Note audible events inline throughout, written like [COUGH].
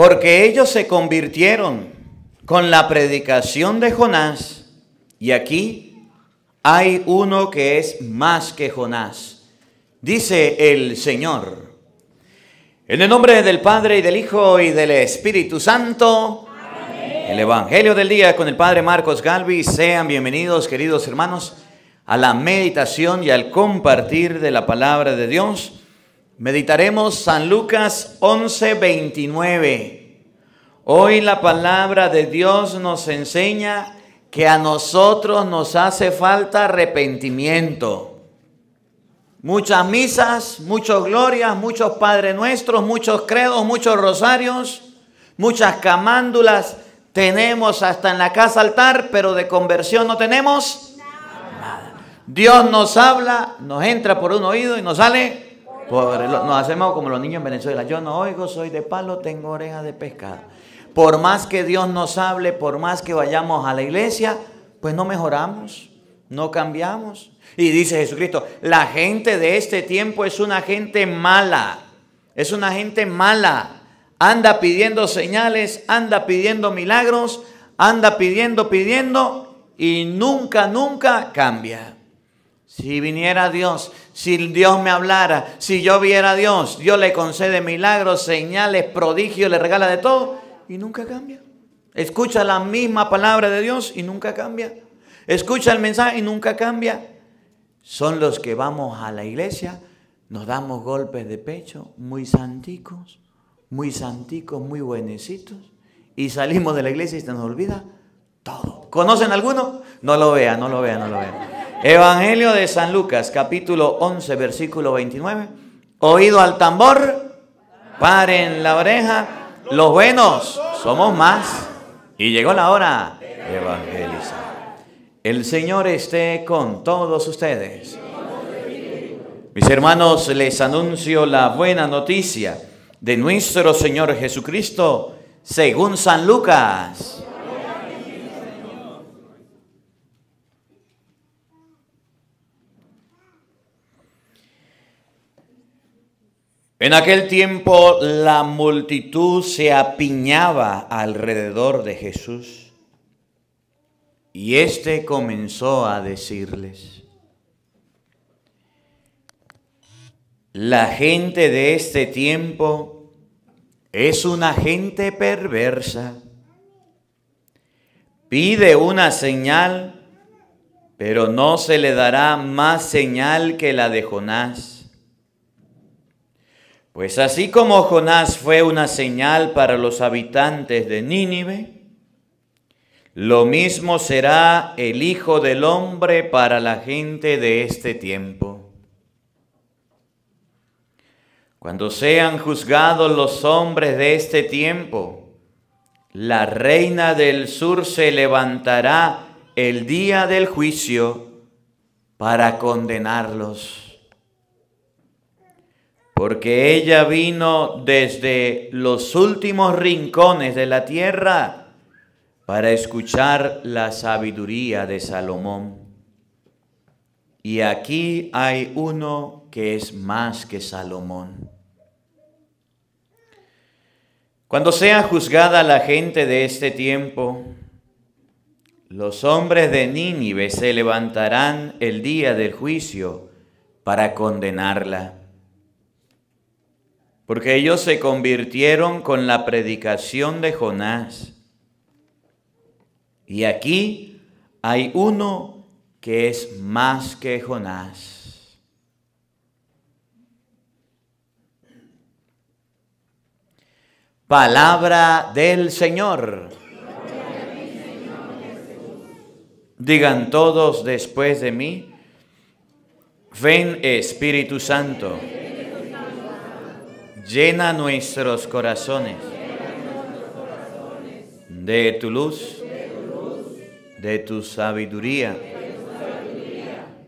Porque ellos se convirtieron con la predicación de Jonás y aquí hay uno que es más que Jonás. Dice el Señor. En el nombre del Padre y del Hijo y del Espíritu Santo. El Evangelio del día con el Padre Marcos Galvi. Sean bienvenidos, queridos hermanos, a la meditación y al compartir de la palabra de Dios Meditaremos San Lucas 11:29. Hoy la palabra de Dios nos enseña que a nosotros nos hace falta arrepentimiento. Muchas misas, muchas glorias, muchos Padres Nuestros, muchos credos, muchos rosarios, muchas camándulas. Tenemos hasta en la casa altar, pero de conversión no tenemos nada. Dios nos habla, nos entra por un oído y nos sale nos hacemos como los niños en Venezuela. Yo no oigo, soy de palo, tengo oreja de pescado. Por más que Dios nos hable, por más que vayamos a la iglesia, pues no mejoramos, no cambiamos. Y dice Jesucristo, la gente de este tiempo es una gente mala, es una gente mala. Anda pidiendo señales, anda pidiendo milagros, anda pidiendo, pidiendo y nunca, nunca cambia. Si viniera Dios, si Dios me hablara, si yo viera a Dios, Dios le concede milagros, señales, prodigios, le regala de todo y nunca cambia. Escucha la misma palabra de Dios y nunca cambia. Escucha el mensaje y nunca cambia. Son los que vamos a la iglesia, nos damos golpes de pecho, muy santicos, muy santicos, muy buenecitos, y salimos de la iglesia y se nos olvida todo. ¿Conocen alguno? No lo vea, no lo vea, no lo vea. Evangelio de San Lucas, capítulo 11, versículo 29. Oído al tambor, paren la oreja, los buenos somos más. Y llegó la hora de evangelizar. El Señor esté con todos ustedes. Mis hermanos, les anuncio la buena noticia de nuestro Señor Jesucristo según San Lucas. En aquel tiempo la multitud se apiñaba alrededor de Jesús y éste comenzó a decirles, la gente de este tiempo es una gente perversa, pide una señal, pero no se le dará más señal que la de Jonás pues así como Jonás fue una señal para los habitantes de Nínive, lo mismo será el Hijo del Hombre para la gente de este tiempo. Cuando sean juzgados los hombres de este tiempo, la reina del sur se levantará el día del juicio para condenarlos porque ella vino desde los últimos rincones de la tierra para escuchar la sabiduría de Salomón. Y aquí hay uno que es más que Salomón. Cuando sea juzgada la gente de este tiempo, los hombres de Nínive se levantarán el día del juicio para condenarla porque ellos se convirtieron con la predicación de Jonás. Y aquí hay uno que es más que Jonás. Palabra del Señor. Digan todos después de mí, ven Espíritu Santo. Llena nuestros corazones de tu luz, de tu sabiduría,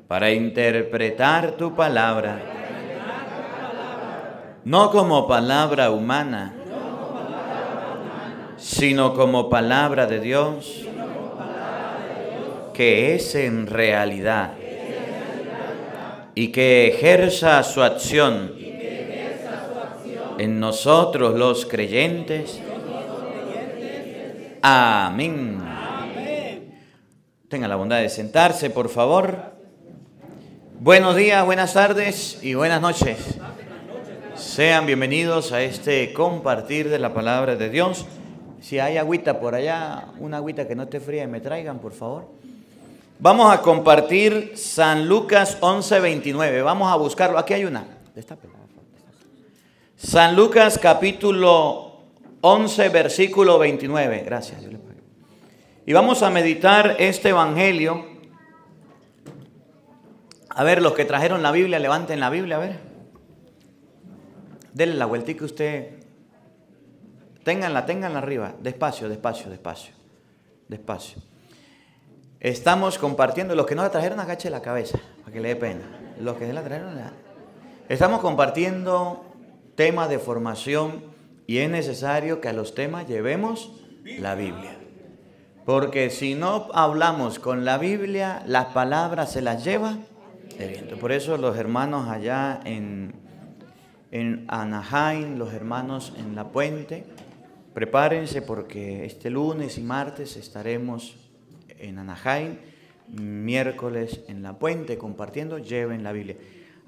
para interpretar tu palabra, no como palabra humana, sino como palabra de Dios, que es en realidad, y que ejerza su acción en nosotros los creyentes. Amén. Tenga la bondad de sentarse, por favor. Buenos días, buenas tardes y buenas noches. Sean bienvenidos a este compartir de la palabra de Dios. Si hay agüita por allá, una agüita que no esté fría, me traigan, por favor. Vamos a compartir San Lucas 11:29. Vamos a buscarlo. Aquí hay una. San Lucas capítulo 11, versículo 29. Gracias. Y vamos a meditar este Evangelio. A ver, los que trajeron la Biblia, levanten la Biblia, a ver. Denle la vueltita que usted... Ténganla, ténganla arriba. Despacio, despacio, despacio. Despacio. Estamos compartiendo. Los que no la trajeron, agache la cabeza, para que le dé pena. Los que la trajeron, Estamos compartiendo tema de formación y es necesario que a los temas llevemos la Biblia. Porque si no hablamos con la Biblia, las palabras se las lleva el viento. Por eso los hermanos allá en, en Anaheim, los hermanos en La Puente, prepárense porque este lunes y martes estaremos en Anaheim, miércoles en La Puente compartiendo, lleven la Biblia.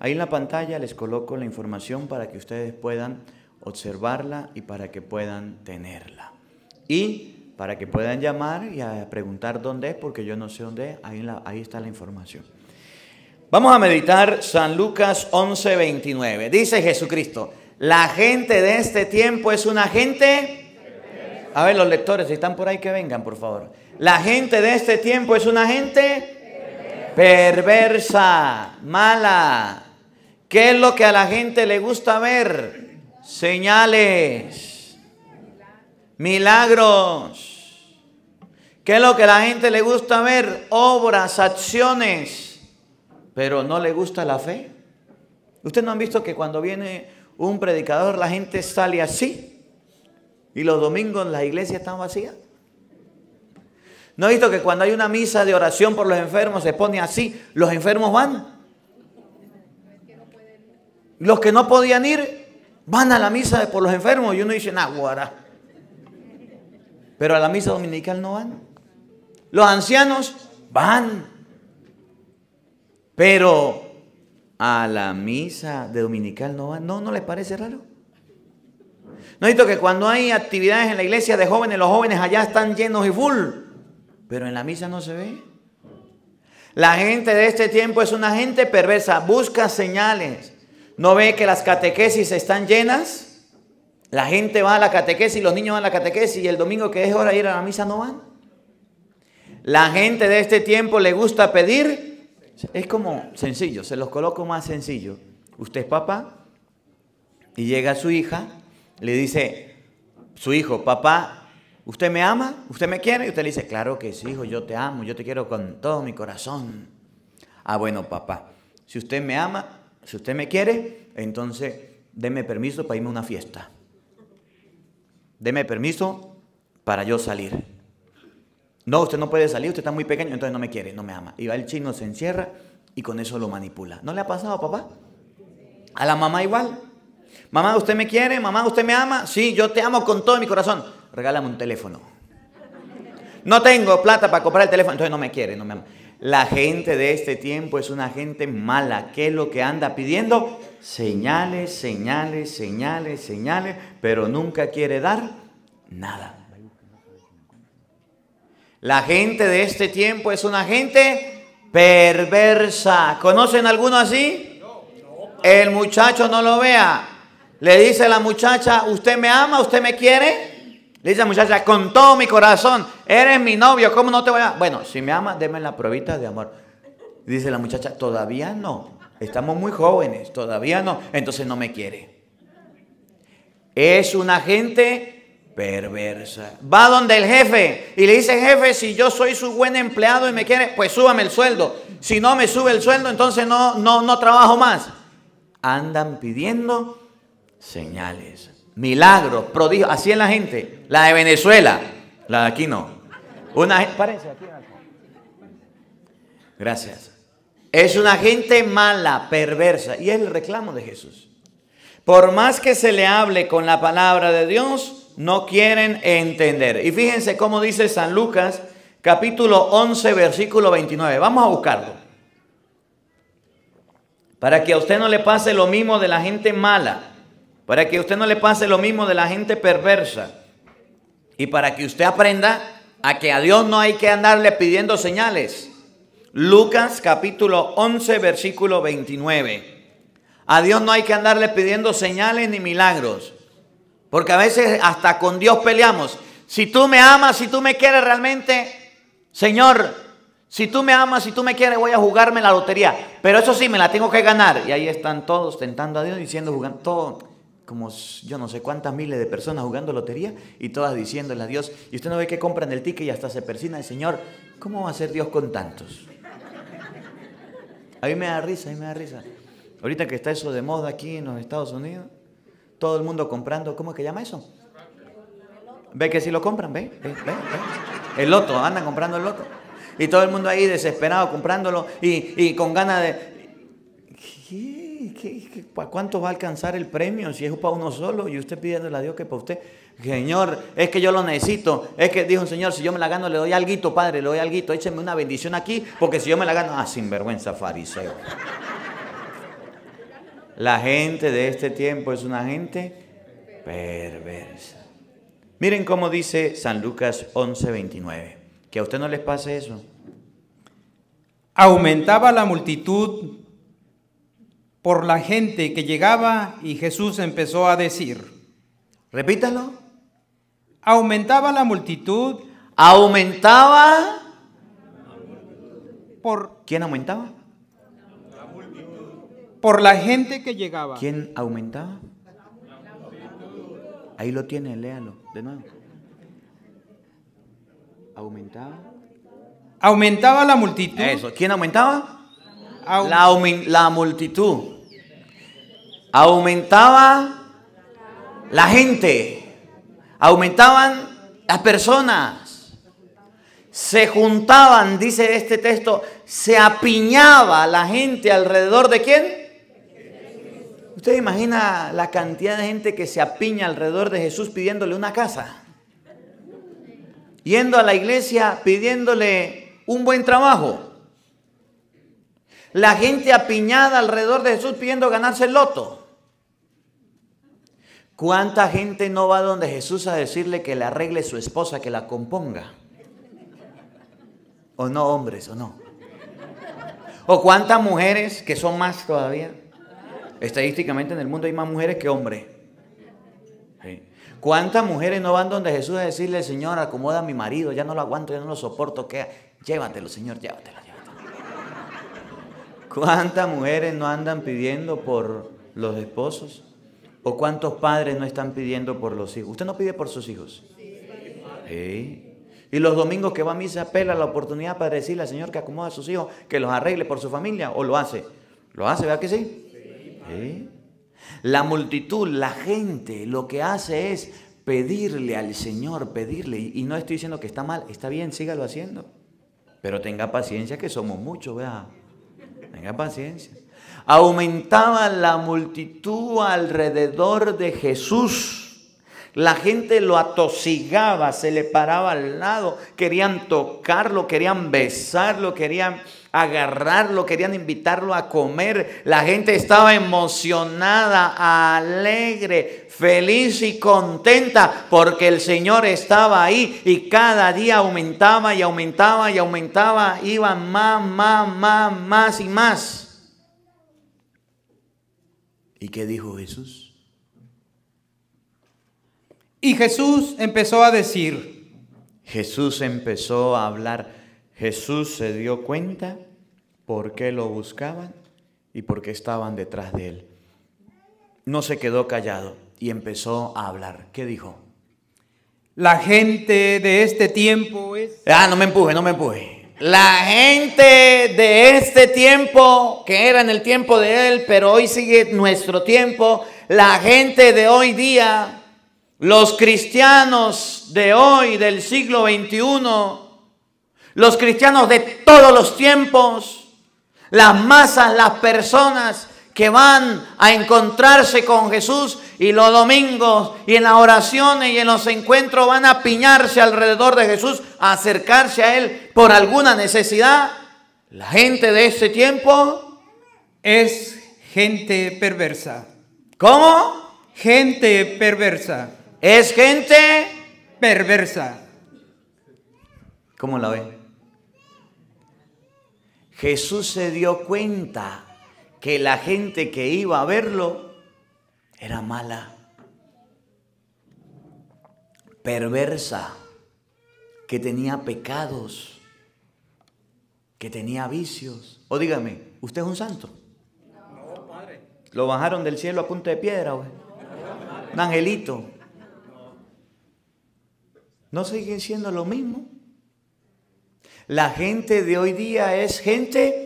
Ahí en la pantalla les coloco la información para que ustedes puedan observarla y para que puedan tenerla. Y para que puedan llamar y preguntar dónde es, porque yo no sé dónde es, ahí, ahí está la información. Vamos a meditar San Lucas 11:29. Dice Jesucristo, la gente de este tiempo es una gente... A ver, los lectores, si están por ahí, que vengan, por favor. La gente de este tiempo es una gente perversa, mala, ¿Qué es lo que a la gente le gusta ver? Señales, milagros. ¿Qué es lo que a la gente le gusta ver? Obras, acciones. Pero no le gusta la fe. ¿Ustedes no han visto que cuando viene un predicador la gente sale así? Y los domingos las iglesias están vacías. ¿No han visto que cuando hay una misa de oración por los enfermos se pone así? Los enfermos van. Los que no podían ir van a la misa por los enfermos y uno dice, nah, Pero a la misa dominical no van. Los ancianos van. Pero a la misa de dominical no van. No, no les parece raro. No digo que cuando hay actividades en la iglesia de jóvenes, los jóvenes allá están llenos y full. Pero en la misa no se ve. La gente de este tiempo es una gente perversa, busca señales. ¿No ve que las catequesis están llenas? La gente va a la catequesis, los niños van a la catequesis y el domingo que es hora de ir a la misa no van. La gente de este tiempo le gusta pedir. Es como sencillo, se los coloco más sencillo. Usted es papá y llega su hija, le dice, su hijo, papá, ¿usted me ama? ¿Usted me quiere? Y usted le dice, claro que sí, hijo, yo te amo, yo te quiero con todo mi corazón. Ah, bueno, papá, si usted me ama, si usted me quiere, entonces déme permiso para irme a una fiesta. Déme permiso para yo salir. No, usted no puede salir, usted está muy pequeño, entonces no me quiere, no me ama. Y va el chino, se encierra y con eso lo manipula. ¿No le ha pasado, a papá? A la mamá igual. Mamá, ¿usted me quiere? Mamá, ¿usted me ama? Sí, yo te amo con todo mi corazón. Regálame un teléfono. No tengo plata para comprar el teléfono, entonces no me quiere, no me ama. La gente de este tiempo es una gente mala. ¿Qué es lo que anda pidiendo? Señales, señales, señales, señales, pero nunca quiere dar nada. La gente de este tiempo es una gente perversa. ¿Conocen alguno así? El muchacho no lo vea. Le dice a la muchacha, ¿usted me ama? ¿Usted me quiere? Le dice la muchacha, con todo mi corazón, eres mi novio, ¿cómo no te voy a...? Bueno, si me amas, deme la pruebita de amor. Dice la muchacha, todavía no, estamos muy jóvenes, todavía no, entonces no me quiere. Es una gente perversa. Va donde el jefe y le dice, jefe, si yo soy su buen empleado y me quiere, pues súbame el sueldo. Si no me sube el sueldo, entonces no, no, no trabajo más. Andan pidiendo señales. Milagro, prodigio, Así es la gente. La de Venezuela, la de aquí no. Una parece, Gracias. Es una gente mala, perversa. Y es el reclamo de Jesús. Por más que se le hable con la palabra de Dios, no quieren entender. Y fíjense cómo dice San Lucas, capítulo 11, versículo 29. Vamos a buscarlo. Para que a usted no le pase lo mismo de la gente mala para que usted no le pase lo mismo de la gente perversa y para que usted aprenda a que a Dios no hay que andarle pidiendo señales. Lucas capítulo 11 versículo 29. A Dios no hay que andarle pidiendo señales ni milagros, porque a veces hasta con Dios peleamos. Si tú me amas, si tú me quieres realmente, Señor, si tú me amas, si tú me quieres, voy a jugarme la lotería. Pero eso sí, me la tengo que ganar. Y ahí están todos tentando a Dios, diciendo, jugando todo como yo no sé cuántas miles de personas jugando lotería y todas diciéndole a Dios, y usted no ve que compran el ticket y hasta se persina el Señor, ¿cómo va a ser Dios con tantos? A mí me da risa, a mí me da risa. Ahorita que está eso de moda aquí en los Estados Unidos, todo el mundo comprando, ¿cómo es que llama eso? Ve que si sí lo compran, ve, ve, ve, El loto, andan comprando el loto. Y todo el mundo ahí desesperado comprándolo y, y con ganas de... ¿Qué? cuánto va a alcanzar el premio si es para uno solo? Y usted pidiéndole a Dios que para usted, Señor, es que yo lo necesito. Es que dijo un Señor, si yo me la gano, le doy alguito, Padre, le doy alguito. Écheme una bendición aquí, porque si yo me la gano, ah, sinvergüenza, fariseo. La gente de este tiempo es una gente perversa. Miren cómo dice San Lucas 11:29. Que a usted no les pase eso. Aumentaba la multitud por la gente que llegaba y Jesús empezó a decir, repítalo, aumentaba la multitud, aumentaba, por quién aumentaba, la multitud. por la gente que llegaba, quién aumentaba, ahí lo tiene, léalo de nuevo, aumentaba, aumentaba la multitud, eso, quién aumentaba, la, la multitud. Aumentaba la gente, aumentaban las personas, se juntaban, dice este texto, se apiñaba la gente alrededor de quién? ¿Usted imagina la cantidad de gente que se apiña alrededor de Jesús pidiéndole una casa? Yendo a la iglesia pidiéndole un buen trabajo. La gente apiñada alrededor de Jesús pidiendo ganarse el loto. ¿Cuánta gente no va donde Jesús a decirle que le arregle su esposa, que la componga? ¿O no, hombres, o no? ¿O cuántas mujeres, que son más todavía? Estadísticamente en el mundo hay más mujeres que hombres. ¿Cuántas mujeres no van donde Jesús a decirle, Señor, acomoda a mi marido, ya no lo aguanto, ya no lo soporto, que llévatelo, Señor, llévatelo, llévatelo. ¿Cuántas mujeres no andan pidiendo por los esposos? ¿O cuántos padres no están pidiendo por los hijos? ¿Usted no pide por sus hijos? Y los domingos que va a misa apela la oportunidad para decirle al Señor que acomoda a sus hijos, que los arregle por su familia, o lo hace. ¿Lo hace, verdad que sí? La multitud, la gente, lo que hace es pedirle al Señor, pedirle. Y no estoy diciendo que está mal, está bien, sígalo haciendo. Pero tenga paciencia que somos muchos, vea. Tenga paciencia. Aumentaba la multitud alrededor de Jesús. La gente lo atosigaba, se le paraba al lado, querían tocarlo, querían besarlo, querían agarrarlo, querían invitarlo a comer. La gente estaba emocionada, alegre, feliz y contenta porque el Señor estaba ahí y cada día aumentaba y aumentaba y aumentaba, iban más, más, más, más y más. ¿Y qué dijo Jesús? Y Jesús empezó a decir. Jesús empezó a hablar. Jesús se dio cuenta por qué lo buscaban y por qué estaban detrás de él. No se quedó callado y empezó a hablar. ¿Qué dijo? La gente de este tiempo es... Ah, no me empuje, no me empuje. La gente de este tiempo, que era en el tiempo de él, pero hoy sigue nuestro tiempo, la gente de hoy día, los cristianos de hoy, del siglo XXI, los cristianos de todos los tiempos, las masas, las personas, que van a encontrarse con Jesús y los domingos y en las oraciones y en los encuentros van a piñarse alrededor de Jesús, a acercarse a Él por alguna necesidad. La gente de este tiempo es gente perversa. ¿Cómo? Gente perversa. Es gente perversa. ¿Cómo la ven? Jesús se dio cuenta que la gente que iba a verlo era mala, perversa, que tenía pecados, que tenía vicios. O dígame, ¿usted es un santo? No, padre. ¿Lo bajaron del cielo a punta de piedra? un angelito. ¿No siguen siendo lo mismo? La gente de hoy día es gente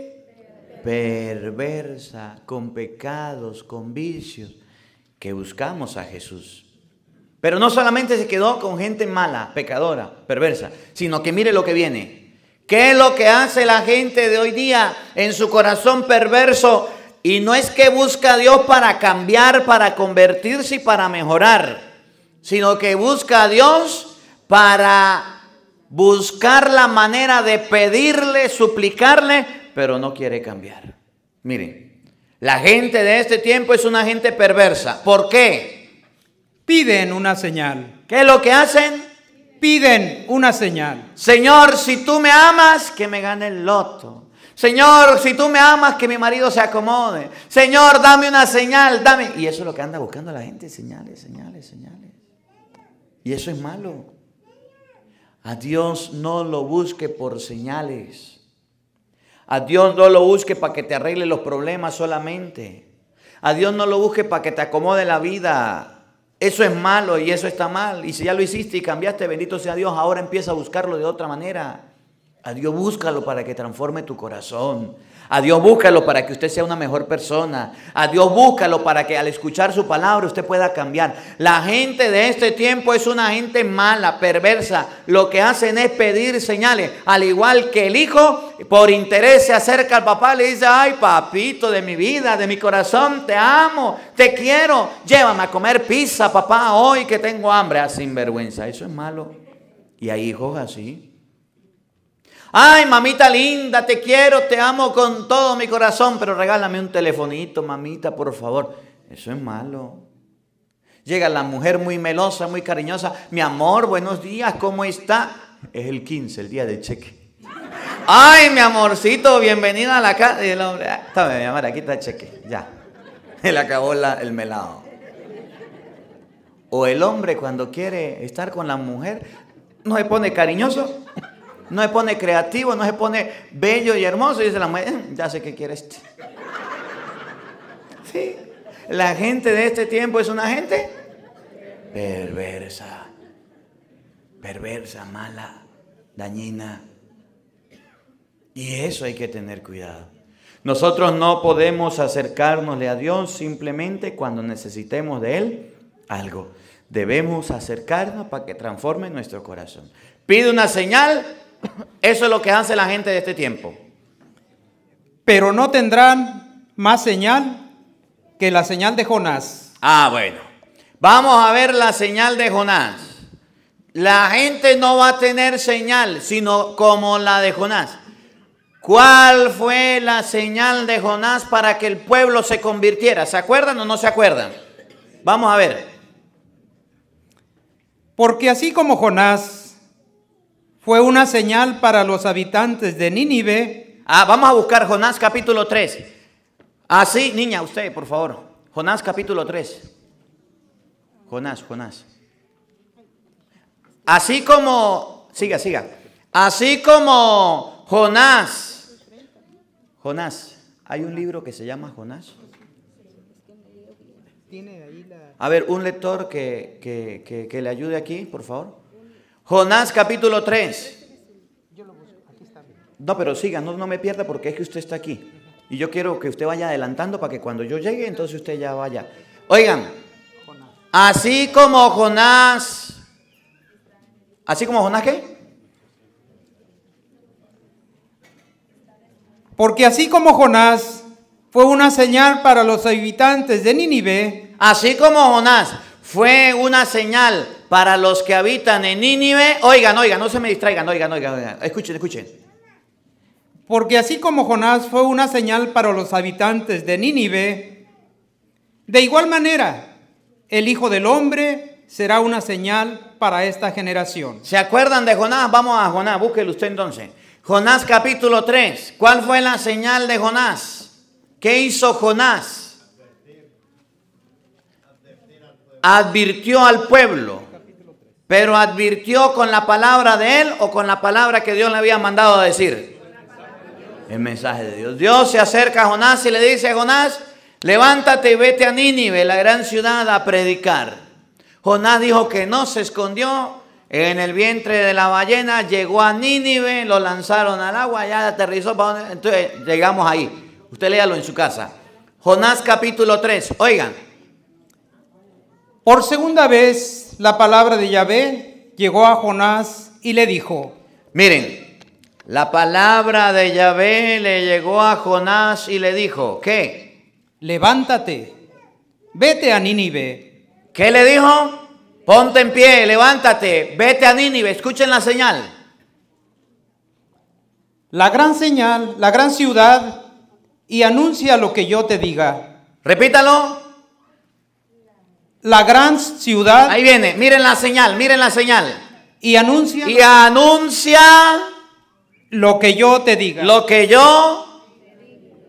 perversa, con pecados, con vicios, que buscamos a Jesús. Pero no solamente se quedó con gente mala, pecadora, perversa, sino que mire lo que viene. ¿Qué es lo que hace la gente de hoy día en su corazón perverso? Y no es que busca a Dios para cambiar, para convertirse y para mejorar, sino que busca a Dios para buscar la manera de pedirle, suplicarle pero no quiere cambiar. Miren, la gente de este tiempo es una gente perversa. ¿Por qué? Piden una señal. ¿Qué es lo que hacen? Piden una señal. Señor, si tú me amas, que me gane el loto. Señor, si tú me amas, que mi marido se acomode. Señor, dame una señal, dame. Y eso es lo que anda buscando la gente, señales, señales, señales. Y eso es malo. A Dios no lo busque por señales. A Dios no lo busque para que te arregle los problemas solamente. A Dios no lo busque para que te acomode la vida. Eso es malo y eso está mal. Y si ya lo hiciste y cambiaste, bendito sea Dios, ahora empieza a buscarlo de otra manera. A Dios búscalo para que transforme tu corazón, a Dios búscalo para que usted sea una mejor persona. A Dios búscalo para que al escuchar su palabra usted pueda cambiar. La gente de este tiempo es una gente mala, perversa. Lo que hacen es pedir señales. Al igual que el hijo, por interés se acerca al papá, le dice, ay papito de mi vida, de mi corazón, te amo, te quiero. Llévame a comer pizza, papá, hoy que tengo hambre. Sin ah, sinvergüenza, eso es malo. Y hay hijos así. Ay, mamita linda, te quiero, te amo con todo mi corazón, pero regálame un telefonito, mamita, por favor. Eso es malo. Llega la mujer muy melosa, muy cariñosa. Mi amor, buenos días, ¿cómo está? Es el 15, el día de cheque. Ay, mi amorcito, bienvenida a la casa. Y el hombre, ah, está bien, mi amor, aquí está el cheque, ya. Él [LAUGHS] acabó el melado. O el hombre cuando quiere estar con la mujer, no se pone cariñoso. No se pone creativo, no se pone bello y hermoso. Y dice la mujer, eh, ya sé qué quiere este. Sí. La gente de este tiempo es una gente perversa. Perversa, mala, dañina. Y eso hay que tener cuidado. Nosotros no podemos acercarnosle a Dios simplemente cuando necesitemos de Él algo. Debemos acercarnos para que transforme nuestro corazón. Pide una señal, eso es lo que hace la gente de este tiempo. Pero no tendrán más señal que la señal de Jonás. Ah, bueno. Vamos a ver la señal de Jonás. La gente no va a tener señal, sino como la de Jonás. ¿Cuál fue la señal de Jonás para que el pueblo se convirtiera? ¿Se acuerdan o no se acuerdan? Vamos a ver. Porque así como Jonás fue una señal para los habitantes de Nínive. Ah, vamos a buscar Jonás capítulo 3. Así, ah, niña, usted, por favor. Jonás capítulo 3. Jonás, Jonás. Así como, siga, siga. Así como Jonás. Jonás, hay un libro que se llama Jonás. A ver, un lector que, que, que le ayude aquí, por favor. Jonás capítulo 3. No, pero siga, no, no me pierda porque es que usted está aquí. Y yo quiero que usted vaya adelantando para que cuando yo llegue, entonces usted ya vaya. Oigan, así como Jonás, así como Jonás qué? Porque así como Jonás fue una señal para los habitantes de Nínive, así como Jonás, fue una señal para los que habitan en Nínive. Oigan, oigan, no se me distraigan, oigan, oigan, oigan. Escuchen, escuchen. Porque así como Jonás fue una señal para los habitantes de Nínive, de igual manera el Hijo del Hombre será una señal para esta generación. ¿Se acuerdan de Jonás? Vamos a Jonás, búsquelo usted entonces. Jonás capítulo 3. ¿Cuál fue la señal de Jonás? ¿Qué hizo Jonás? advirtió al pueblo, pero advirtió con la palabra de él o con la palabra que Dios le había mandado a decir. El mensaje de Dios. Dios se acerca a Jonás y le dice a Jonás, levántate y vete a Nínive, la gran ciudad, a predicar. Jonás dijo que no, se escondió en el vientre de la ballena, llegó a Nínive, lo lanzaron al agua, ya aterrizó. Entonces llegamos ahí. Usted léalo en su casa. Jonás capítulo 3. Oigan, por segunda vez la palabra de Yahvé llegó a Jonás y le dijo, miren, la palabra de Yahvé le llegó a Jonás y le dijo, ¿qué? Levántate, vete a Nínive. ¿Qué le dijo? Ponte en pie, levántate, vete a Nínive, escuchen la señal. La gran señal, la gran ciudad, y anuncia lo que yo te diga. Repítalo la gran ciudad. Ahí viene, miren la señal, miren la señal. Y anuncia. Y anuncia lo que yo te diga. Lo que yo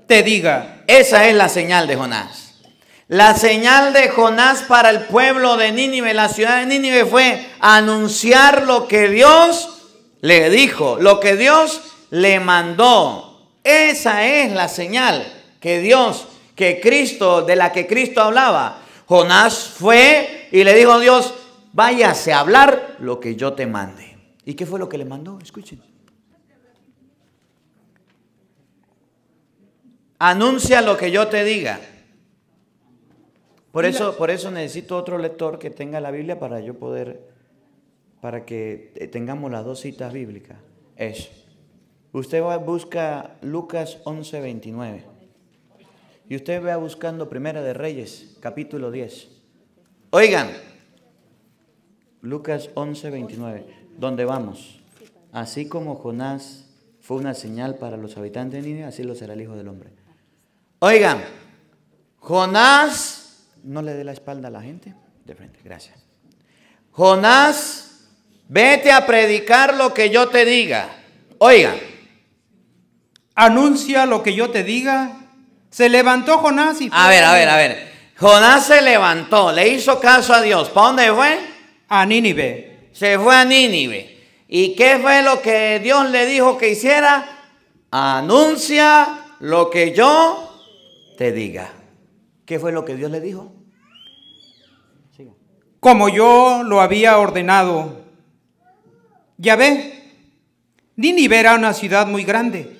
te diga. Esa es la señal de Jonás. La señal de Jonás para el pueblo de Nínive, la ciudad de Nínive, fue anunciar lo que Dios le dijo, lo que Dios le mandó. Esa es la señal que Dios, que Cristo, de la que Cristo hablaba. Jonás fue y le dijo a Dios, váyase a hablar lo que yo te mande. ¿Y qué fue lo que le mandó? Escuchen. Anuncia lo que yo te diga. Por eso, por eso necesito otro lector que tenga la Biblia para yo poder, para que tengamos las dos citas bíblicas. Es, usted va, busca Lucas 11.29. Y usted vea buscando Primera de Reyes, capítulo 10. Oigan, Lucas 11, 29, ¿dónde vamos? Así como Jonás fue una señal para los habitantes de Nínive, así lo será el Hijo del Hombre. Oigan, Jonás no le dé la espalda a la gente. De frente, gracias. Jonás, vete a predicar lo que yo te diga. Oigan, anuncia lo que yo te diga se levantó Jonás y fue. A ver, a ver, a ver. Jonás se levantó, le hizo caso a Dios. ¿Para dónde fue? A Nínive. Se fue a Nínive. ¿Y qué fue lo que Dios le dijo que hiciera? Anuncia lo que yo te diga. ¿Qué fue lo que Dios le dijo? Como yo lo había ordenado. Ya ve, Nínive era una ciudad muy grande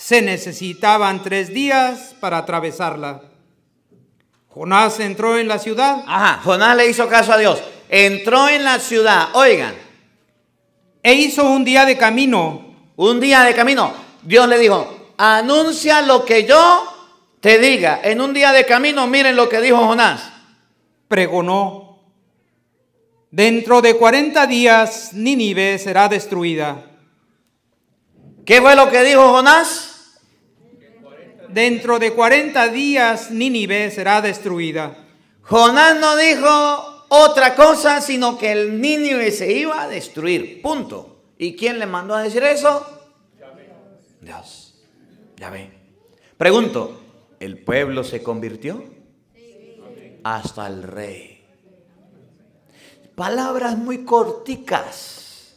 se necesitaban tres días para atravesarla. Jonás entró en la ciudad. Ajá, Jonás le hizo caso a Dios. Entró en la ciudad, oigan. E hizo un día de camino. Un día de camino. Dios le dijo, anuncia lo que yo te diga. En un día de camino, miren lo que dijo Jonás. Pregonó. Dentro de 40 días Nínive será destruida. ¿Qué fue lo que dijo Jonás? dentro de 40 días Nínive será destruida. Jonás no dijo otra cosa, sino que el Nínive se iba a destruir, punto. ¿Y quién le mandó a decir eso? Dios. Ya ve. Pregunto, ¿el pueblo se convirtió? Hasta el rey. Palabras muy corticas,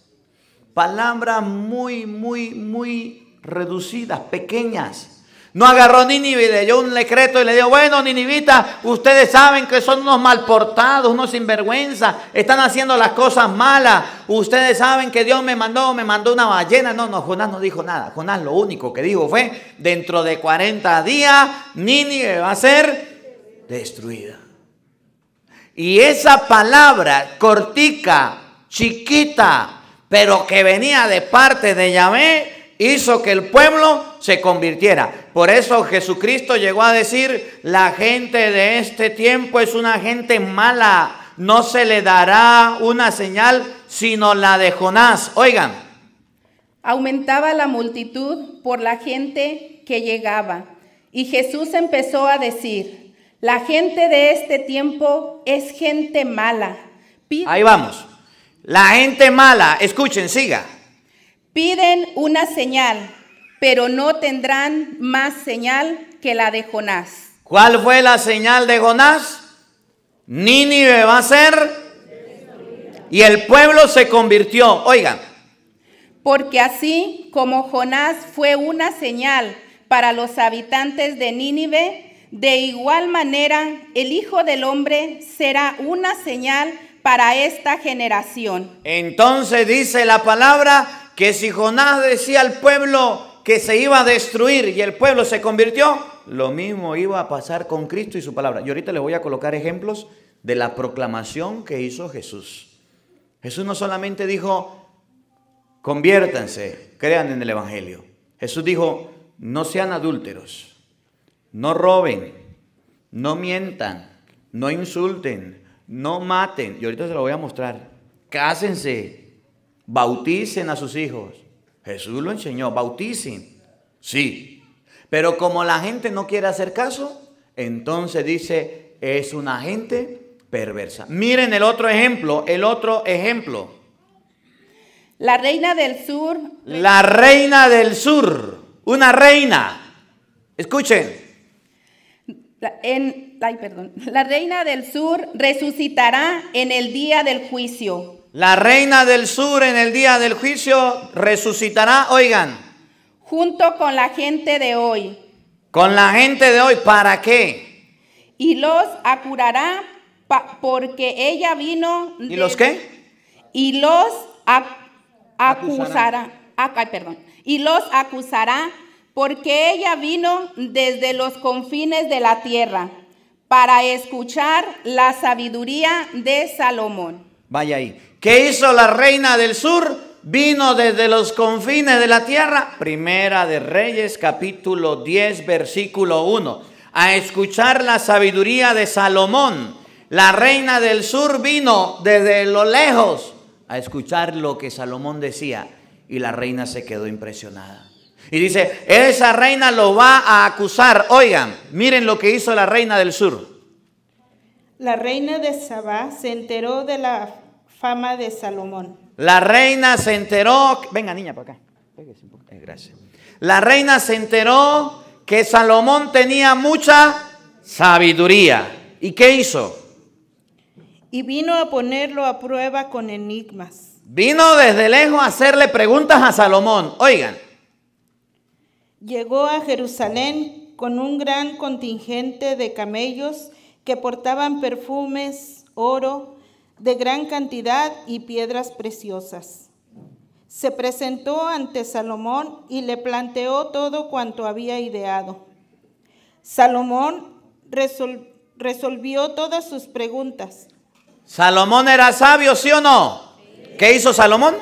palabras muy, muy, muy reducidas, pequeñas, no agarró Nínive y dio un decreto y le dijo, bueno, Ninivita, ustedes saben que son unos malportados, unos sinvergüenza, están haciendo las cosas malas. Ustedes saben que Dios me mandó, me mandó una ballena. No, no, Jonás no dijo nada. Jonás lo único que dijo fue, dentro de 40 días, Nínive va a ser destruida. Y esa palabra cortica, chiquita, pero que venía de parte de Yahvé, hizo que el pueblo se convirtiera. Por eso Jesucristo llegó a decir, la gente de este tiempo es una gente mala, no se le dará una señal sino la de Jonás. Oigan. Aumentaba la multitud por la gente que llegaba. Y Jesús empezó a decir, la gente de este tiempo es gente mala. Ahí vamos. La gente mala, escuchen, siga. Piden una señal pero no tendrán más señal que la de Jonás. ¿Cuál fue la señal de Jonás? Nínive va a ser. Y el pueblo se convirtió. Oigan. Porque así como Jonás fue una señal para los habitantes de Nínive, de igual manera el Hijo del Hombre será una señal para esta generación. Entonces dice la palabra que si Jonás decía al pueblo, que se iba a destruir y el pueblo se convirtió, lo mismo iba a pasar con Cristo y su palabra. Y ahorita les voy a colocar ejemplos de la proclamación que hizo Jesús. Jesús no solamente dijo, conviértanse, crean en el Evangelio. Jesús dijo, no sean adúlteros, no roben, no mientan, no insulten, no maten. Y ahorita se lo voy a mostrar. Cásense, bauticen a sus hijos, Jesús lo enseñó, bauticen. Sí. Pero como la gente no quiere hacer caso, entonces dice, es una gente perversa. Miren el otro ejemplo, el otro ejemplo. La reina del sur. La reina del sur, una reina. Escuchen. en, perdón. La reina del sur resucitará en el día del juicio la reina del sur en el día del juicio resucitará, oigan. Junto con la gente de hoy. Con la gente de hoy, ¿para qué? Y los acurará porque ella vino. ¿Y los qué? Y los acusará. Ah, perdón. Y los acusará porque ella vino desde los confines de la tierra para escuchar la sabiduría de Salomón. Vaya ahí. ¿Qué hizo la reina del sur? Vino desde los confines de la tierra, primera de Reyes capítulo 10 versículo 1, a escuchar la sabiduría de Salomón. La reina del sur vino desde lo lejos a escuchar lo que Salomón decía y la reina se quedó impresionada. Y dice, esa reina lo va a acusar. Oigan, miren lo que hizo la reina del sur. La reina de Sabá se enteró de la Fama de Salomón. La reina se enteró. Venga, niña, acá. Eh, gracias. La reina se enteró que Salomón tenía mucha sabiduría. ¿Y qué hizo? Y vino a ponerlo a prueba con enigmas. Vino desde lejos a hacerle preguntas a Salomón. Oigan. Llegó a Jerusalén con un gran contingente de camellos que portaban perfumes, oro, de gran cantidad y piedras preciosas. Se presentó ante Salomón y le planteó todo cuanto había ideado. Salomón resolvió todas sus preguntas. ¿Salomón era sabio, sí o no? ¿Qué hizo Salomón?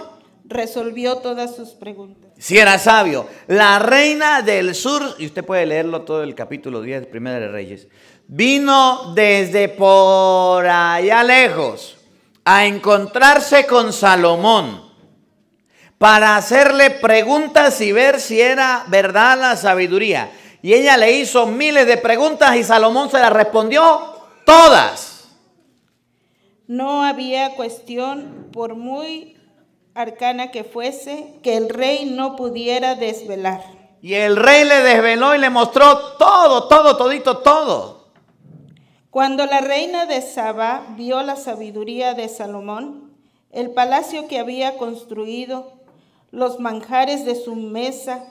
Resolvió todas sus preguntas. Sí, era sabio. La reina del sur, y usted puede leerlo todo el capítulo 10 de Primera de Reyes, vino desde por allá lejos a encontrarse con Salomón para hacerle preguntas y ver si era verdad la sabiduría. Y ella le hizo miles de preguntas y Salomón se las respondió todas. No había cuestión, por muy arcana que fuese, que el rey no pudiera desvelar. Y el rey le desveló y le mostró todo, todo, todito, todo. Cuando la reina de Saba vio la sabiduría de Salomón, el palacio que había construido, los manjares de su mesa,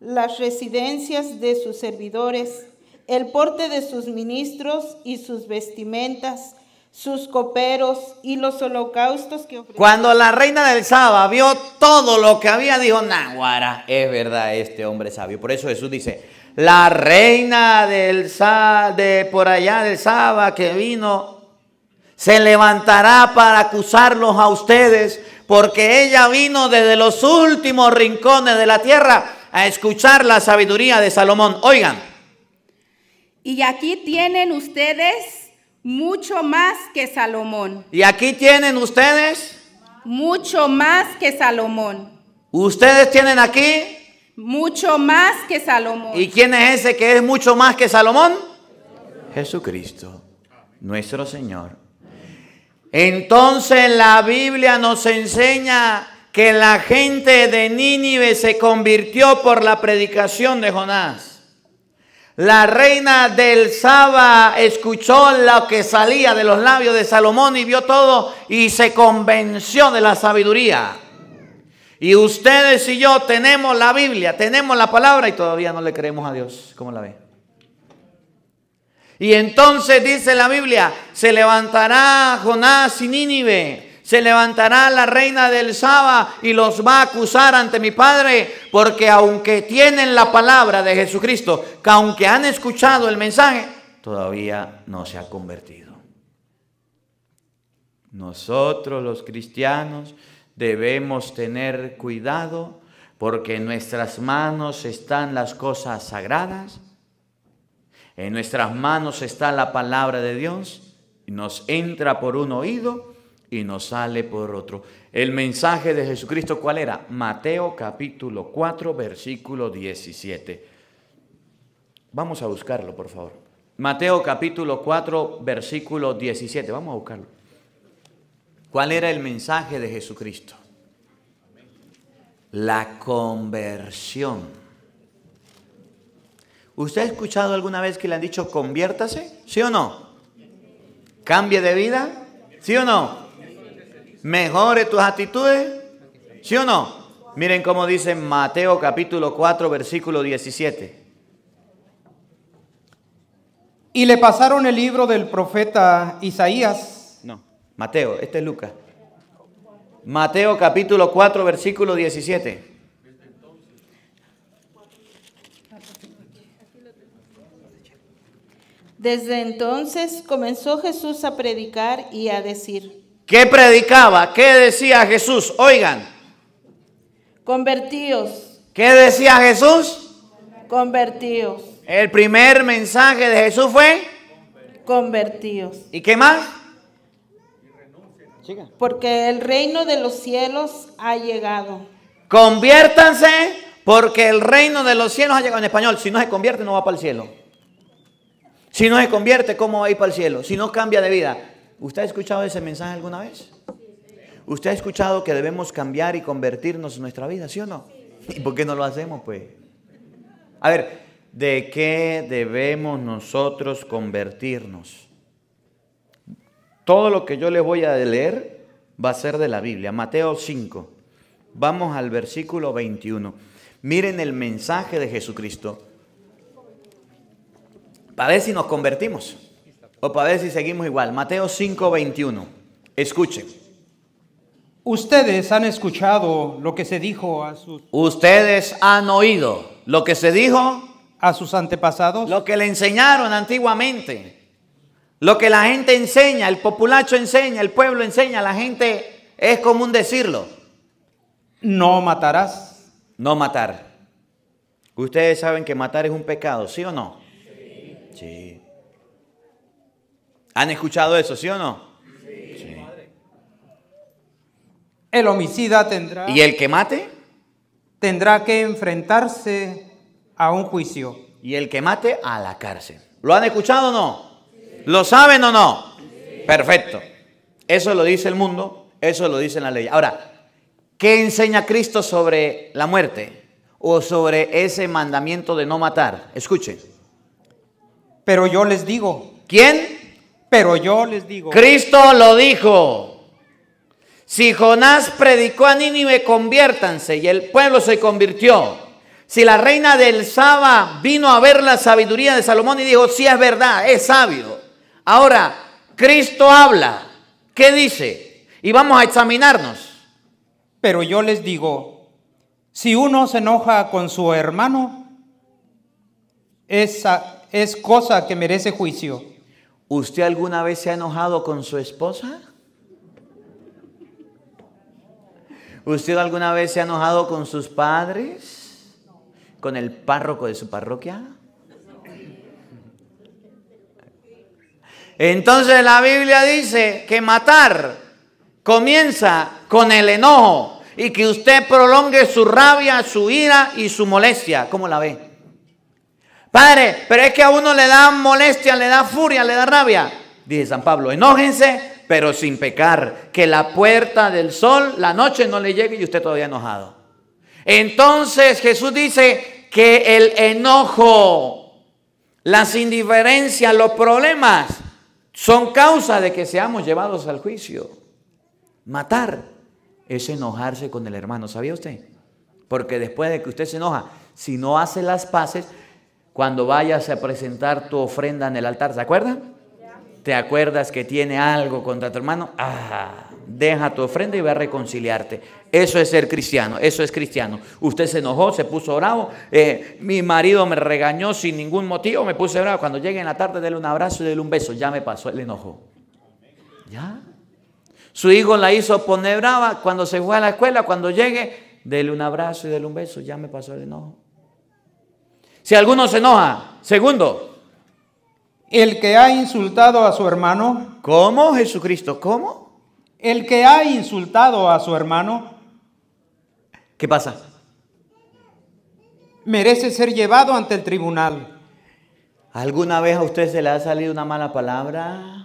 las residencias de sus servidores, el porte de sus ministros y sus vestimentas, sus coperos y los holocaustos que ofrecía. Cuando la reina del Saba vio todo lo que había, dijo, Naguara, es verdad, este hombre sabio. Por eso Jesús dice, la reina del de por allá del Saba que vino, se levantará para acusarlos a ustedes, porque ella vino desde los últimos rincones de la tierra a escuchar la sabiduría de Salomón. Oigan. Y aquí tienen ustedes mucho más que Salomón. Y aquí tienen ustedes mucho más que Salomón. Ustedes tienen aquí mucho más que Salomón. ¿Y quién es ese que es mucho más que Salomón? Jesucristo, nuestro Señor. Entonces la Biblia nos enseña que la gente de Nínive se convirtió por la predicación de Jonás. La reina del Saba escuchó lo que salía de los labios de Salomón y vio todo y se convenció de la sabiduría. Y ustedes y yo tenemos la Biblia, tenemos la palabra y todavía no le creemos a Dios. ¿Cómo la ve? Y entonces dice la Biblia, se levantará Jonás y Nínive, se levantará la reina del Saba y los va a acusar ante mi Padre, porque aunque tienen la palabra de Jesucristo, que aunque han escuchado el mensaje, todavía no se ha convertido. Nosotros los cristianos debemos tener cuidado porque en nuestras manos están las cosas sagradas, en nuestras manos está la palabra de Dios, nos entra por un oído y nos sale por otro. El mensaje de Jesucristo, ¿cuál era? Mateo capítulo 4, versículo 17. Vamos a buscarlo, por favor. Mateo capítulo 4, versículo 17. Vamos a buscarlo. ¿Cuál era el mensaje de Jesucristo? La conversión. ¿Usted ha escuchado alguna vez que le han dicho conviértase? ¿Sí o no? ¿Cambie de vida? ¿Sí o no? ¿Mejore tus actitudes? ¿Sí o no? Miren cómo dice Mateo capítulo 4 versículo 17. Y le pasaron el libro del profeta Isaías Mateo, este es Lucas. Mateo capítulo 4, versículo 17. Desde entonces comenzó Jesús a predicar y a decir. ¿Qué predicaba? ¿Qué decía Jesús? Oigan. Convertíos. ¿Qué decía Jesús? Convertíos. El primer mensaje de Jesús fue. Convertíos. ¿Y qué más? Porque el reino de los cielos ha llegado. Conviértanse porque el reino de los cielos ha llegado. En español, si no se convierte, no va para el cielo. Si no se convierte, ¿cómo va a ir para el cielo? Si no cambia de vida. ¿Usted ha escuchado ese mensaje alguna vez? ¿Usted ha escuchado que debemos cambiar y convertirnos en nuestra vida, sí o no? ¿Y por qué no lo hacemos, pues? A ver, ¿de qué debemos nosotros convertirnos? Todo lo que yo les voy a leer va a ser de la Biblia. Mateo 5. Vamos al versículo 21. Miren el mensaje de Jesucristo. Para ver si nos convertimos. O para ver si seguimos igual. Mateo 5, 21. Escuchen. Ustedes han escuchado lo que se dijo a sus... Ustedes han oído lo que se dijo... A sus antepasados. Lo que le enseñaron antiguamente lo que la gente enseña, el populacho enseña, el pueblo enseña, la gente es común decirlo. No matarás. No matar. Ustedes saben que matar es un pecado, ¿sí o no? Sí. sí. ¿Han escuchado eso, sí o no? Sí. sí. El homicida tendrá... ¿Y el que mate? Tendrá que enfrentarse a un juicio. Y el que mate a la cárcel. ¿Lo han escuchado o no? ¿Lo saben o no? Perfecto. Eso lo dice el mundo, eso lo dice la ley. Ahora, ¿qué enseña Cristo sobre la muerte o sobre ese mandamiento de no matar? Escuchen. Pero yo les digo. ¿Quién? Pero yo les digo. Cristo lo dijo. Si Jonás predicó a Nínive, conviértanse, y el pueblo se convirtió. Si la reina del Saba vino a ver la sabiduría de Salomón y dijo, sí es verdad, es sabio, Ahora, Cristo habla. ¿Qué dice? Y vamos a examinarnos. Pero yo les digo, si uno se enoja con su hermano, esa es cosa que merece juicio. ¿Usted alguna vez se ha enojado con su esposa? ¿Usted alguna vez se ha enojado con sus padres? ¿Con el párroco de su parroquia? Entonces la Biblia dice que matar comienza con el enojo y que usted prolongue su rabia, su ira y su molestia. ¿Cómo la ve? Padre, pero es que a uno le da molestia, le da furia, le da rabia. Dice San Pablo, enójense, pero sin pecar. Que la puerta del sol, la noche no le llegue y usted todavía enojado. Entonces Jesús dice que el enojo, las indiferencias, los problemas son causa de que seamos llevados al juicio. Matar es enojarse con el hermano, ¿sabía usted? Porque después de que usted se enoja, si no hace las paces, cuando vayas a presentar tu ofrenda en el altar, ¿se acuerda? ¿Te acuerdas que tiene algo contra tu hermano? ¡Ah! deja tu ofrenda y va a reconciliarte. Eso es ser cristiano, eso es cristiano. Usted se enojó, se puso bravo, eh, mi marido me regañó sin ningún motivo, me puse bravo. Cuando llegue en la tarde, dele un abrazo y déle un beso. Ya me pasó el enojo. ¿Ya? Su hijo la hizo poner brava cuando se fue a la escuela, cuando llegue, déle un abrazo y déle un beso. Ya me pasó el enojo. Si alguno se enoja, segundo, el que ha insultado a su hermano. ¿Cómo, Jesucristo? ¿Cómo? El que ha insultado a su hermano, ¿qué pasa? Merece ser llevado ante el tribunal. ¿Alguna vez a usted se le ha salido una mala palabra?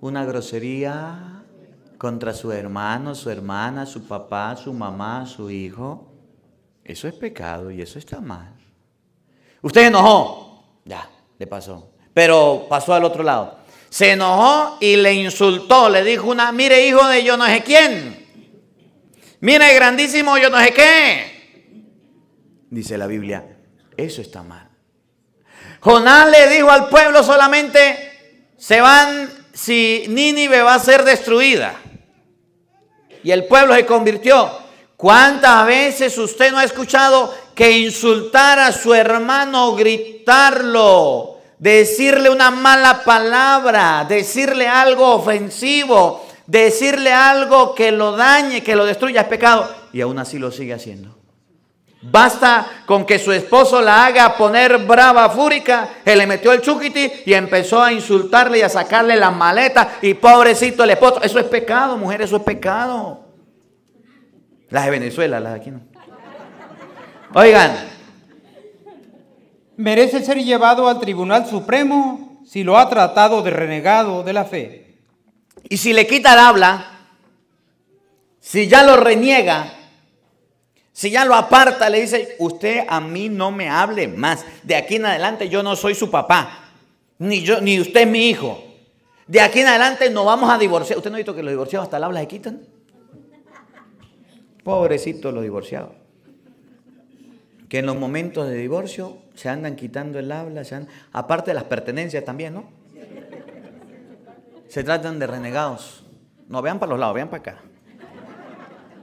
¿Una grosería contra su hermano, su hermana, su papá, su mamá, su hijo? Eso es pecado y eso está mal. Usted enojó, ya, le pasó. Pero pasó al otro lado se enojó y le insultó. Le dijo una, mire hijo de yo no sé quién. Mire grandísimo yo no sé qué. Dice la Biblia, eso está mal. Jonás le dijo al pueblo solamente, se van si Nínive va a ser destruida. Y el pueblo se convirtió. ¿Cuántas veces usted no ha escuchado que insultar a su hermano, gritarlo, decirle una mala palabra, decirle algo ofensivo, decirle algo que lo dañe, que lo destruya, es pecado. Y aún así lo sigue haciendo. Basta con que su esposo la haga poner brava, fúrica, que le metió el chuquiti y empezó a insultarle y a sacarle la maleta y pobrecito el esposo. Eso es pecado, mujer, eso es pecado. Las de Venezuela, las de aquí no. Oigan, merece ser llevado al Tribunal Supremo si lo ha tratado de renegado de la fe. Y si le quita el habla, si ya lo reniega, si ya lo aparta, le dice, usted a mí no me hable más. De aquí en adelante yo no soy su papá, ni, yo, ni usted es mi hijo. De aquí en adelante no vamos a divorciar. ¿Usted no ha visto que los divorciados hasta el habla le quitan? Pobrecito los divorciados. Que en los momentos de divorcio se andan quitando el habla, aparte de las pertenencias también, ¿no? Se tratan de renegados. No, vean para los lados, vean para acá.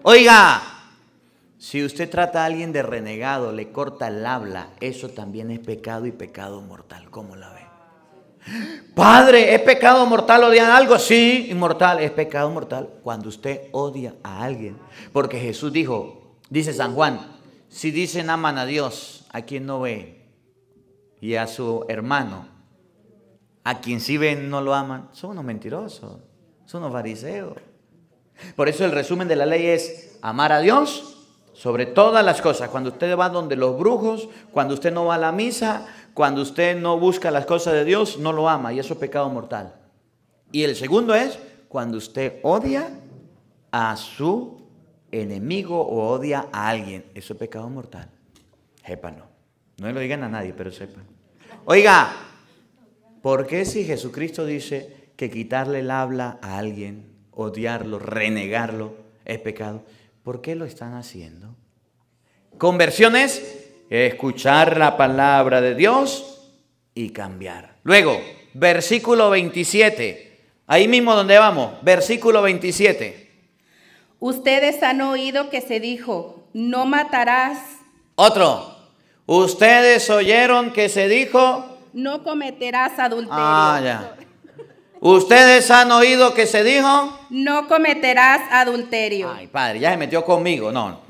Oiga, si usted trata a alguien de renegado, le corta el habla, eso también es pecado y pecado mortal. ¿Cómo la ve? Padre, ¿es pecado mortal odiar algo? Sí, inmortal, es pecado mortal cuando usted odia a alguien. Porque Jesús dijo, dice San Juan, si dicen aman a Dios, ¿a quien no ve? y a su hermano, a quien si ven no lo aman, son unos mentirosos, son unos fariseos. Por eso el resumen de la ley es amar a Dios sobre todas las cosas. Cuando usted va donde los brujos, cuando usted no va a la misa, cuando usted no busca las cosas de Dios, no lo ama y eso es pecado mortal. Y el segundo es cuando usted odia a su enemigo o odia a alguien, eso es pecado mortal. Jépalo. No lo digan a nadie, pero sepan. Oiga, ¿por qué si Jesucristo dice que quitarle el habla a alguien, odiarlo, renegarlo, es pecado? ¿Por qué lo están haciendo? Conversiones, escuchar la palabra de Dios y cambiar. Luego, versículo 27. Ahí mismo donde vamos, versículo 27. Ustedes han oído que se dijo, no matarás. Otro. Ustedes oyeron que se dijo, no cometerás adulterio. Ah, Ustedes han oído que se dijo, no cometerás adulterio. Ay, padre, ya se metió conmigo, no.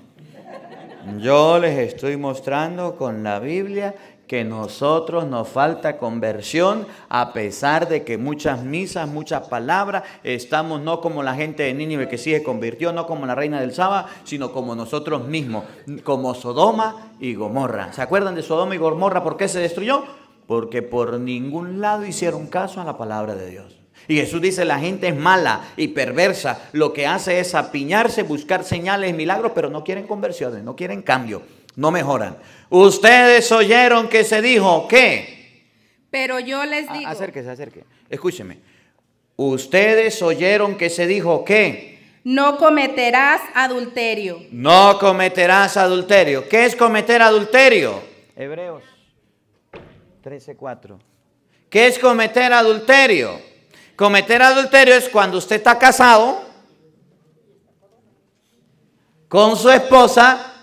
Yo les estoy mostrando con la Biblia que nosotros nos falta conversión, a pesar de que muchas misas, muchas palabras, estamos no como la gente de Nínive que sí se convirtió, no como la reina del Saba, sino como nosotros mismos, como Sodoma y Gomorra. ¿Se acuerdan de Sodoma y Gomorra por qué se destruyó? Porque por ningún lado hicieron caso a la palabra de Dios. Y Jesús dice, la gente es mala y perversa, lo que hace es apiñarse, buscar señales, milagros, pero no quieren conversiones, no quieren cambio no mejoran. Ustedes oyeron que se dijo qué. Pero yo les digo. acérquese, acérquese. Escúcheme. Ustedes oyeron que se dijo qué. No cometerás adulterio. No cometerás adulterio. ¿Qué es cometer adulterio? Hebreos 13:4. ¿Qué es cometer adulterio? Cometer adulterio es cuando usted está casado con su esposa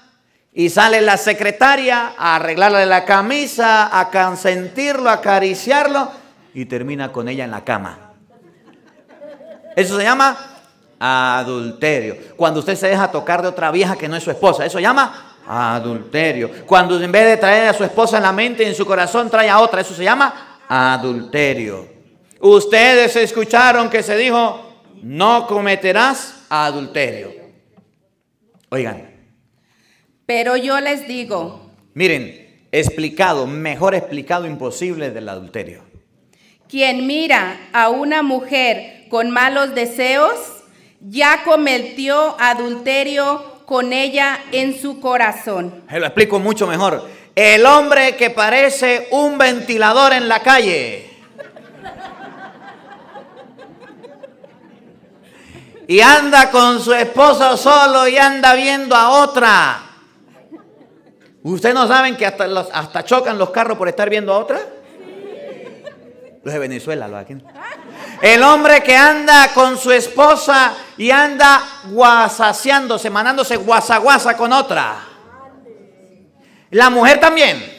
y sale la secretaria a arreglarle la camisa, a consentirlo, a acariciarlo y termina con ella en la cama. Eso se llama adulterio. Cuando usted se deja tocar de otra vieja que no es su esposa, eso se llama adulterio. Cuando en vez de traer a su esposa en la mente y en su corazón trae a otra, eso se llama adulterio. Ustedes escucharon que se dijo, no cometerás adulterio. Oigan, pero yo les digo. Miren, explicado, mejor explicado imposible del adulterio. Quien mira a una mujer con malos deseos, ya cometió adulterio con ella en su corazón. Se lo explico mucho mejor. El hombre que parece un ventilador en la calle. Y anda con su esposa solo y anda viendo a otra. ¿Ustedes no saben que hasta, chocan los carros por estar viendo a otra? Los de Venezuela, los aquí. El hombre que anda con su esposa y anda guasaseándose, manándose guasaguasa con otra. La mujer también.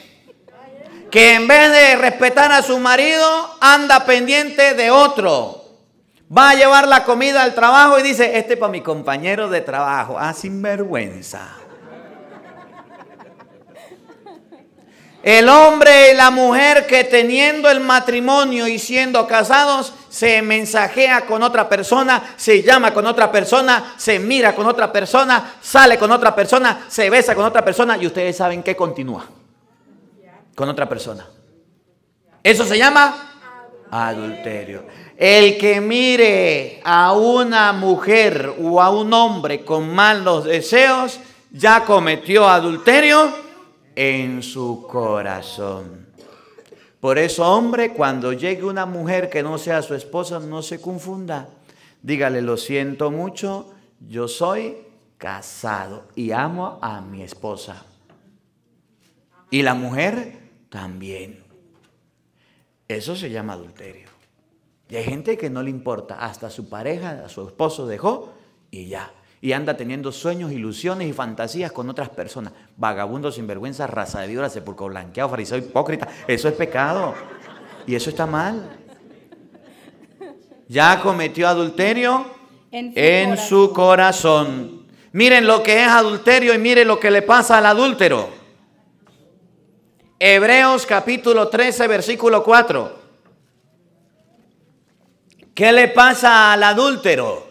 Que en vez de respetar a su marido, anda pendiente de otro. Va a llevar la comida al trabajo y dice, este es para mi compañero de trabajo. Ah, sinvergüenza. El hombre y la mujer que teniendo el matrimonio y siendo casados se mensajea con otra persona, se llama con otra persona, se mira con otra persona, sale con otra persona, se besa con otra persona y ustedes saben que continúa con otra persona. Eso se llama adulterio. El que mire a una mujer o a un hombre con malos deseos ya cometió adulterio en su corazón. Por eso, hombre, cuando llegue una mujer que no sea su esposa, no se confunda. Dígale, lo siento mucho, yo soy casado y amo a mi esposa. Y la mujer también. Eso se llama adulterio. Y hay gente que no le importa, hasta su pareja, a su esposo dejó y ya y anda teniendo sueños, ilusiones y fantasías con otras personas. Vagabundo, sinvergüenza, raza de víboras, sepulcro blanqueado, fariseo, hipócrita. Eso es pecado. Y eso está mal. Ya cometió adulterio en su, corazón. Miren lo que es adulterio y miren lo que le pasa al adúltero. Hebreos capítulo 13, versículo 4. ¿Qué le pasa al adúltero?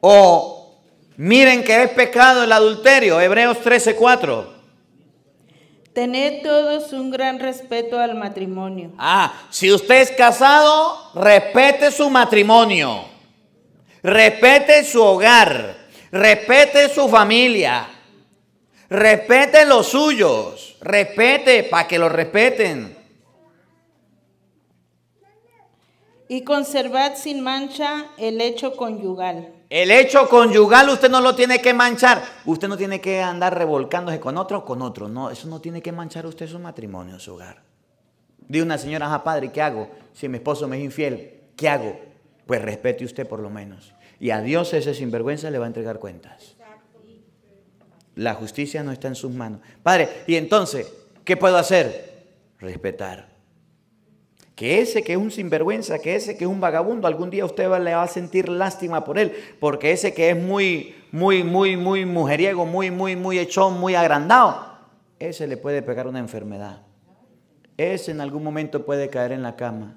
O Miren que es pecado el adulterio, Hebreos 13:4. Tened todos un gran respeto al matrimonio. Ah, si usted es casado, respete su matrimonio, respete su hogar, respete su familia, respete los suyos, respete para que lo respeten. Y conservad sin mancha el hecho conyugal el hecho conyugal usted no lo tiene que manchar. Usted no tiene que andar revolcándose con otro o con otro. No, eso no tiene que manchar usted su matrimonio, su hogar. Dice una señora, ah, padre, ¿qué hago? Si mi esposo me es infiel, ¿qué hago? Pues respete usted por lo menos. Y a Dios ese sinvergüenza le va a entregar cuentas. La justicia no está en sus manos. Padre, ¿y entonces qué puedo hacer? Respetar. Que ese que es un sinvergüenza, que ese que es un vagabundo, algún día usted le va a sentir lástima por él, porque ese que es muy, muy, muy, muy mujeriego, muy, muy, muy hechón, muy agrandado, ese le puede pegar una enfermedad. Ese en algún momento puede caer en la cama.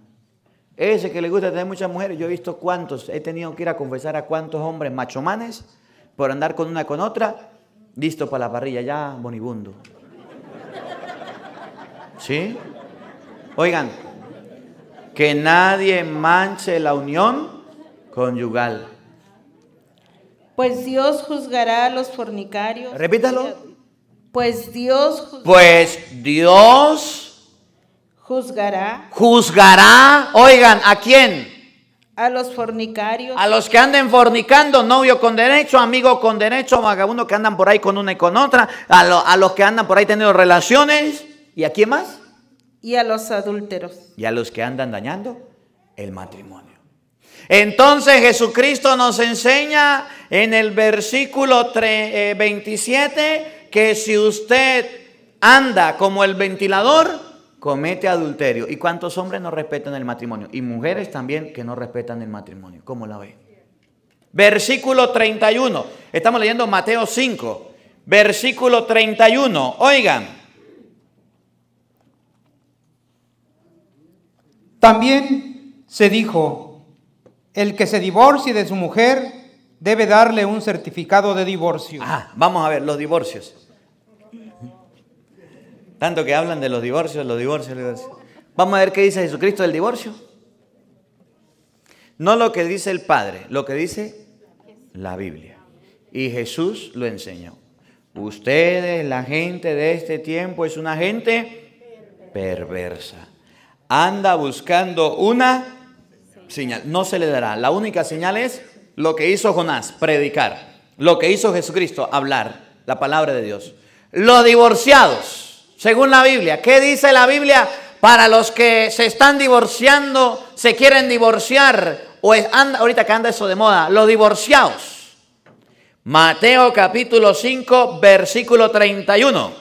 Ese que le gusta tener muchas mujeres, yo he visto cuántos, he tenido que ir a confesar a cuántos hombres machomanes por andar con una con otra, listo para la parrilla, ya bonibundo. ¿Sí? Oigan, que nadie manche la unión conyugal. Pues Dios juzgará a los fornicarios. Repítalo. Pues Dios juzgará. Pues Dios juzgará. Juzgará. Oigan, ¿a quién? A los fornicarios. A los que anden fornicando, novio con derecho, amigo con derecho, vagabundo que andan por ahí con una y con otra, a, a los que andan por ahí teniendo relaciones. ¿Y a quién más? Y a los adúlteros y a los que andan dañando el matrimonio. Entonces Jesucristo nos enseña en el versículo 27 eh, que si usted anda como el ventilador, comete adulterio. ¿Y cuántos hombres no respetan el matrimonio? Y mujeres también que no respetan el matrimonio. ¿Cómo la ve? Versículo 31. Estamos leyendo Mateo 5, versículo 31. Oigan. También se dijo, el que se divorcie de su mujer debe darle un certificado de divorcio. Ah, vamos a ver, los divorcios. Tanto que hablan de los divorcios, los divorcios, Vamos a ver qué dice Jesucristo del divorcio. No lo que dice el Padre, lo que dice la Biblia. Y Jesús lo enseñó. Ustedes, la gente de este tiempo, es una gente perversa anda buscando una señal. No se le dará. La única señal es lo que hizo Jonás, predicar. Lo que hizo Jesucristo, hablar la palabra de Dios. Los divorciados, según la Biblia. ¿Qué dice la Biblia para los que se están divorciando, se quieren divorciar? O es, anda, ahorita que anda eso de moda, los divorciados. Mateo capítulo 5, versículo 31.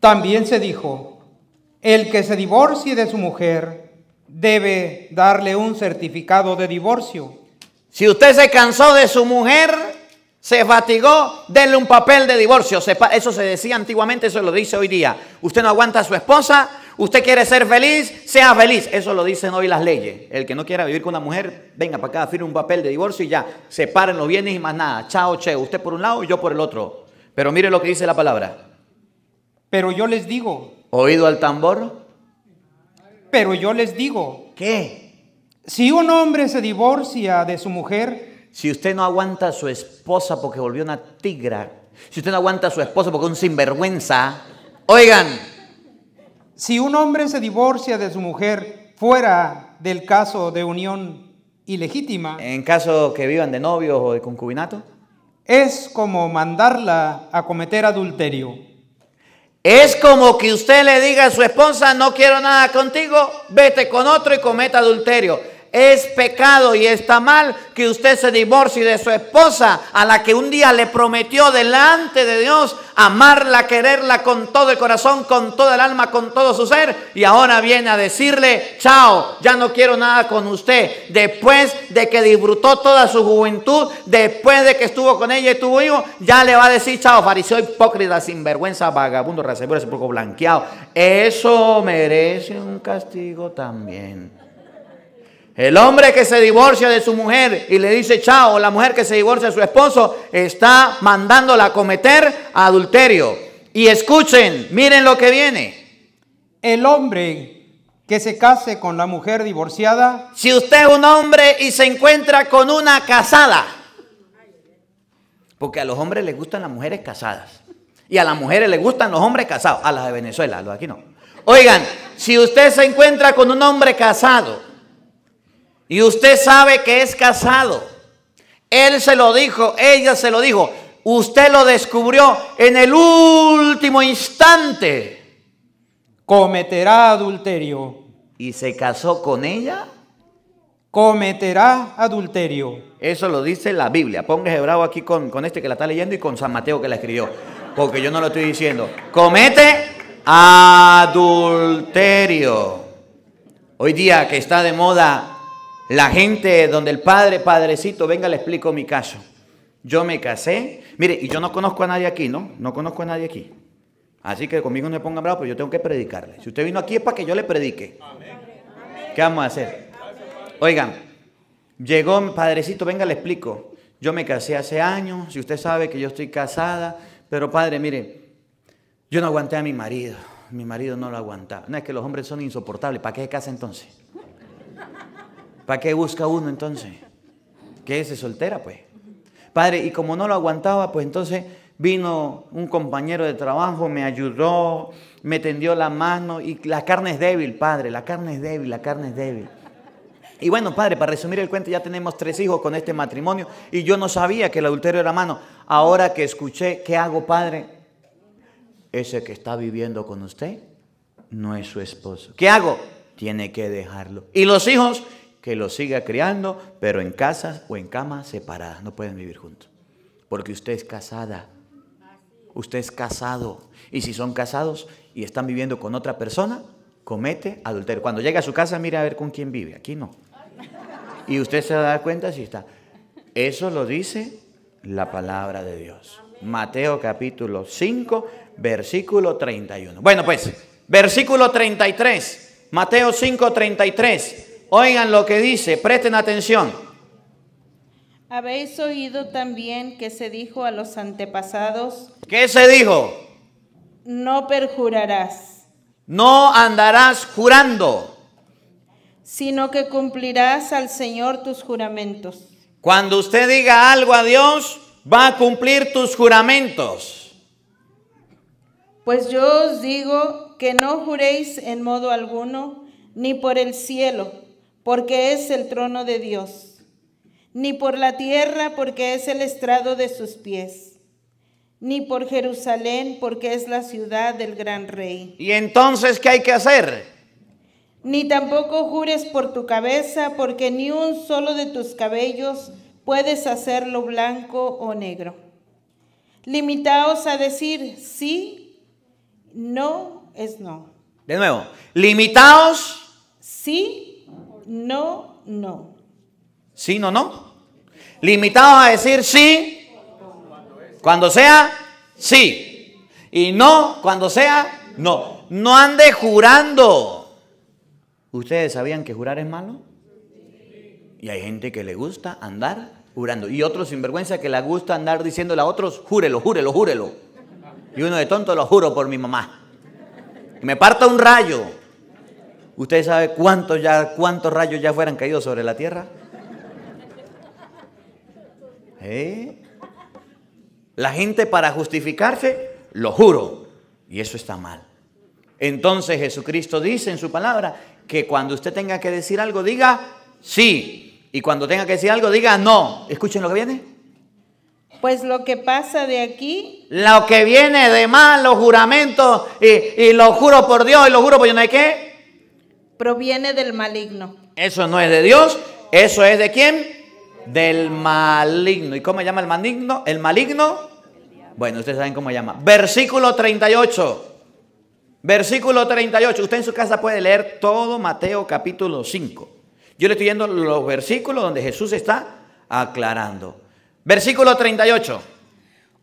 También se dijo, el que se divorcie de su mujer debe darle un certificado de divorcio. Si usted se cansó de su mujer, se fatigó, denle un papel de divorcio. Eso se decía antiguamente, eso lo dice hoy día. Usted no aguanta a su esposa, usted quiere ser feliz, sea feliz. Eso lo dicen hoy las leyes. El que no quiera vivir con una mujer, venga para acá, firme un papel de divorcio y ya. Separen los bienes y más nada. Chao, che. Usted por un lado y yo por el otro. Pero mire lo que dice la palabra. Pero yo les digo, oído al tambor. Pero yo les digo, ¿qué? Si un hombre se divorcia de su mujer, si usted no aguanta a su esposa porque volvió una tigra, si usted no aguanta a su esposa porque es un sinvergüenza, oigan, si un hombre se divorcia de su mujer fuera del caso de unión ilegítima, en caso que vivan de novios o de concubinato, es como mandarla a cometer adulterio. Es como que usted le diga a su esposa, no quiero nada contigo, vete con otro y cometa adulterio es pecado y está mal que usted se divorcie de su esposa a la que un día le prometió delante de Dios amarla, quererla con todo el corazón, con toda el alma, con todo su ser y ahora viene a decirle, chao, ya no quiero nada con usted. Después de que disfrutó toda su juventud, después de que estuvo con ella y tuvo hijo, ya le va a decir, chao, fariseo hipócrita, sinvergüenza, vagabundo, ese poco blanqueado. Eso merece un castigo también. El hombre que se divorcia de su mujer y le dice chao, la mujer que se divorcia de su esposo, está mandándola a cometer adulterio. Y escuchen, miren lo que viene. El hombre que se case con la mujer divorciada. Si usted es un hombre y se encuentra con una casada. Porque a los hombres les gustan las mujeres casadas. Y a las mujeres les gustan los hombres casados. A las de Venezuela, a los de aquí no. Oigan, si usted se encuentra con un hombre casado y usted sabe que es casado. Él se lo dijo, ella se lo dijo. Usted lo descubrió en el último instante. Cometerá adulterio. ¿Y se casó con ella? Cometerá adulterio. Eso lo dice la Biblia. ponga bravo aquí con, con este que la está leyendo y con San Mateo que la escribió. Porque yo no lo estoy diciendo. Comete adulterio. Hoy día que está de moda la gente donde el padre, padrecito, venga, le explico mi caso. Yo me casé. Mire, y yo no conozco a nadie aquí, ¿no? No conozco a nadie aquí. Así que conmigo no me pongan bravo pero yo tengo que predicarle. Si usted vino aquí es para que yo le predique. ¿Qué vamos a hacer? Oigan, llegó padrecito, venga, le explico. Yo me casé hace años, si usted sabe que yo estoy casada, pero padre, mire, yo no aguanté a mi marido, mi marido no lo aguantaba. No, es que los hombres son insoportables, ¿para qué se casa entonces? ¿Para qué busca uno entonces? Que es soltera, pues. Padre, y como no lo aguantaba, pues entonces vino un compañero de trabajo, me ayudó, me tendió la mano y la carne es débil, padre, la carne es débil, la carne es débil. Y bueno, padre, para resumir el cuento, ya tenemos tres hijos con este matrimonio y yo no sabía que el adulterio era mano. Ahora que escuché, ¿qué hago, padre? Ese que está viviendo con usted no es su esposo. ¿Qué hago? Tiene que dejarlo. ¿Y los hijos? que lo siga criando, pero en casas o en camas separadas, no pueden vivir juntos. Porque usted es casada, usted es casado. Y si son casados y están viviendo con otra persona, comete adulterio. Cuando llega a su casa, mire a ver con quién vive, aquí no. Y usted se da cuenta si está. Eso lo dice la palabra de Dios. Mateo capítulo 5, versículo 31. Bueno, pues, versículo 33. Mateo 5, 33. Oigan lo que dice, presten atención. Habéis oído también que se dijo a los antepasados. ¿Qué se dijo? No perjurarás. No andarás jurando. Sino que cumplirás al Señor tus juramentos. Cuando usted diga algo a Dios, va a cumplir tus juramentos. Pues yo os digo que no juréis en modo alguno, ni por el cielo porque es el trono de Dios, ni por la tierra, porque es el estrado de sus pies, ni por Jerusalén, porque es la ciudad del gran rey. ¿Y entonces qué hay que hacer? Ni tampoco jures por tu cabeza, porque ni un solo de tus cabellos puedes hacerlo blanco o negro. Limitaos a decir sí, no es no. De nuevo, limitaos. Sí, no, no. Sí, no, no. Limitados a decir sí cuando sea sí. Y no cuando sea no. No ande jurando. ¿Ustedes sabían que jurar es malo? Y hay gente que le gusta andar jurando. Y otros sinvergüenza que le gusta andar diciéndole a otros, júrelo, júrelo, júrelo. Y uno de tonto lo juro por mi mamá. me parta un rayo. ¿Usted sabe cuántos, ya, cuántos rayos ya fueran caídos sobre la tierra? ¿Eh? La gente para justificarse, lo juro, y eso está mal. Entonces Jesucristo dice en su palabra que cuando usted tenga que decir algo, diga sí, y cuando tenga que decir algo, diga no. Escuchen lo que viene. Pues lo que pasa de aquí. Lo que viene de mal, los juramentos, y, lo juro por Dios, y lo juro por yo no hay qué proviene del maligno. Eso no es de Dios, eso es de quién? Del maligno. ¿Y cómo llama el maligno? El maligno. Bueno, ustedes saben cómo se llama. Versículo 38. Versículo 38. Usted en su casa puede leer todo Mateo capítulo 5. Yo le estoy yendo los versículos donde Jesús está aclarando. Versículo 38.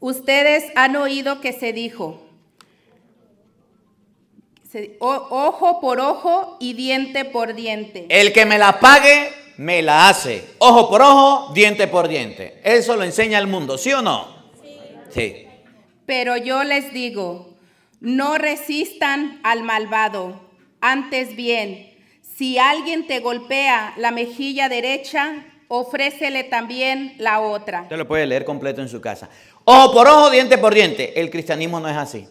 Ustedes han oído que se dijo, ojo por ojo y diente por diente. El que me la pague, me la hace. Ojo por ojo, diente por diente. Eso lo enseña el mundo, ¿sí o no? Sí. Pero yo les digo, no resistan al malvado. Antes bien, si alguien te golpea la mejilla derecha, ofrécele también la otra. Usted lo puede leer completo en su casa. Ojo por ojo, diente por diente. El cristianismo no es así.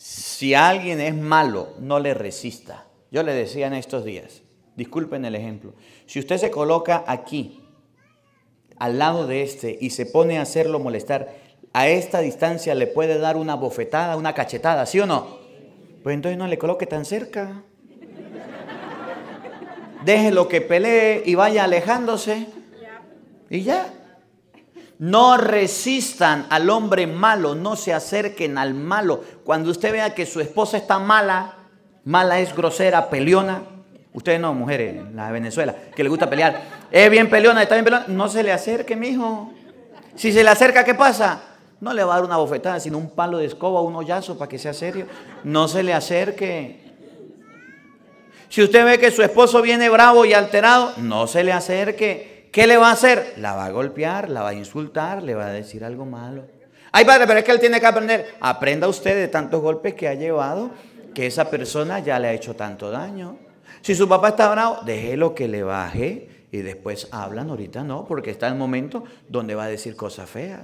Si alguien es malo, no le resista. Yo le decía en estos días, disculpen el ejemplo, si usted se coloca aquí, al lado de este, y se pone a hacerlo molestar, a esta distancia le puede dar una bofetada, una cachetada, ¿sí o no? Pues entonces no le coloque tan cerca. Deje lo que pelee y vaya alejándose. Y ya. No resistan al hombre malo, no se acerquen al malo. Cuando usted vea que su esposa está mala, mala es grosera, peleona. Ustedes no, mujeres, las de Venezuela, que le gusta pelear. Es bien peleona, está bien peleona. No se le acerque, mijo. Si se le acerca, ¿qué pasa? No le va a dar una bofetada, sino un palo de escoba, un hoyazo para que sea serio. No se le acerque. Si usted ve que su esposo viene bravo y alterado, no se le acerque ¿Qué le va a hacer? La va a golpear, la va a insultar, le va a decir algo malo. Ay, padre, pero es que él tiene que aprender. Aprenda usted de tantos golpes que ha llevado que esa persona ya le ha hecho tanto daño. Si su papá está bravo, déjelo que le baje y después hablan. Ahorita no, porque está el momento donde va a decir cosas feas.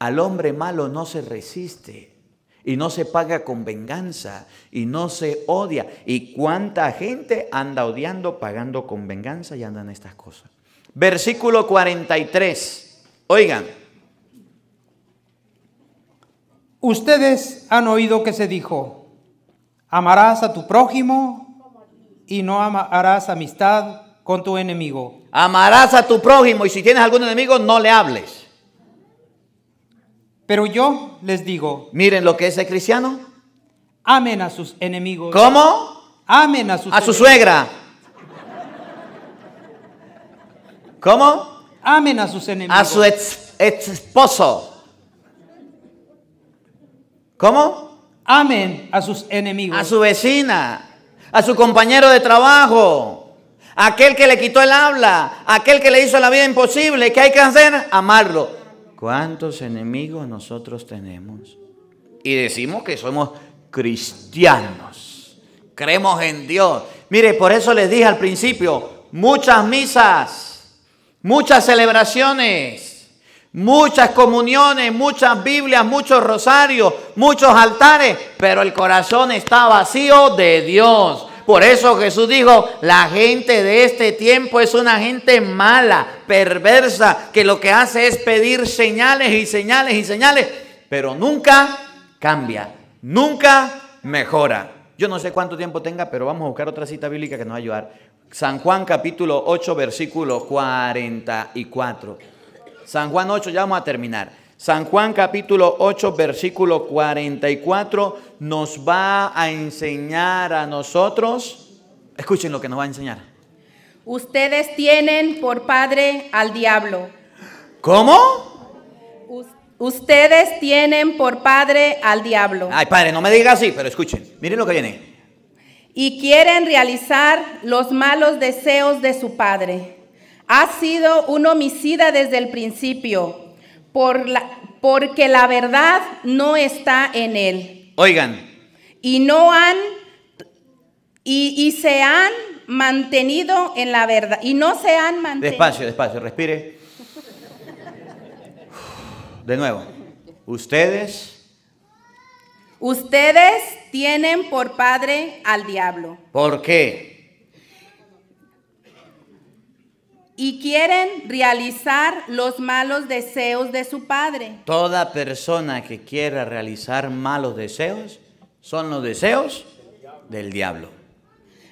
Al hombre malo no se resiste y no se paga con venganza y no se odia. ¿Y cuánta gente anda odiando, pagando con venganza y andan estas cosas? versículo 43. Oigan. Ustedes han oído que se dijo, amarás a tu prójimo y no amarás amistad con tu enemigo. Amarás a tu prójimo y si tienes algún enemigo no le hables. Pero yo les digo, miren lo que es el cristiano. Amen a sus enemigos. ¿Cómo? Amen a A su suegra ¿Cómo? Amen a sus enemigos. A su ex, esposo. ¿Cómo? Amen a sus enemigos. A su vecina, a su compañero de trabajo, aquel que le quitó el habla, aquel que le hizo la vida imposible. ¿Qué hay que hacer? Amarlo. ¿Cuántos enemigos nosotros tenemos? Y decimos que somos cristianos. Creemos en Dios. Mire, por eso les dije al principio, muchas misas muchas celebraciones, muchas comuniones, muchas Biblias, muchos rosarios, muchos altares, pero el corazón está vacío de Dios. Por eso Jesús dijo, la gente de este tiempo es una gente mala, perversa, que lo que hace es pedir señales y señales y señales, pero nunca cambia, nunca mejora. Yo no sé cuánto tiempo tenga, pero vamos a buscar otra cita bíblica que nos va a ayudar. San Juan capítulo 8, versículo 44. San Juan 8, ya vamos a terminar. San Juan capítulo 8, versículo 44 nos va a enseñar a nosotros, escuchen lo que nos va a enseñar. Ustedes tienen por padre al diablo. ¿Cómo? Ustedes tienen por padre al diablo. Ay, padre, no me diga así, pero escuchen, miren lo que viene y quieren realizar los malos deseos de su padre. Ha sido un homicida desde el principio, porque la verdad no está en él. Oigan. Y no han, y, y se han mantenido en la verdad, y no se han mantenido. Despacio, despacio, respire. De nuevo, ustedes. Ustedes tienen por padre al diablo. ¿Por qué? Y quieren realizar los malos deseos de su padre. Toda persona que quiera realizar malos deseos son los deseos del diablo.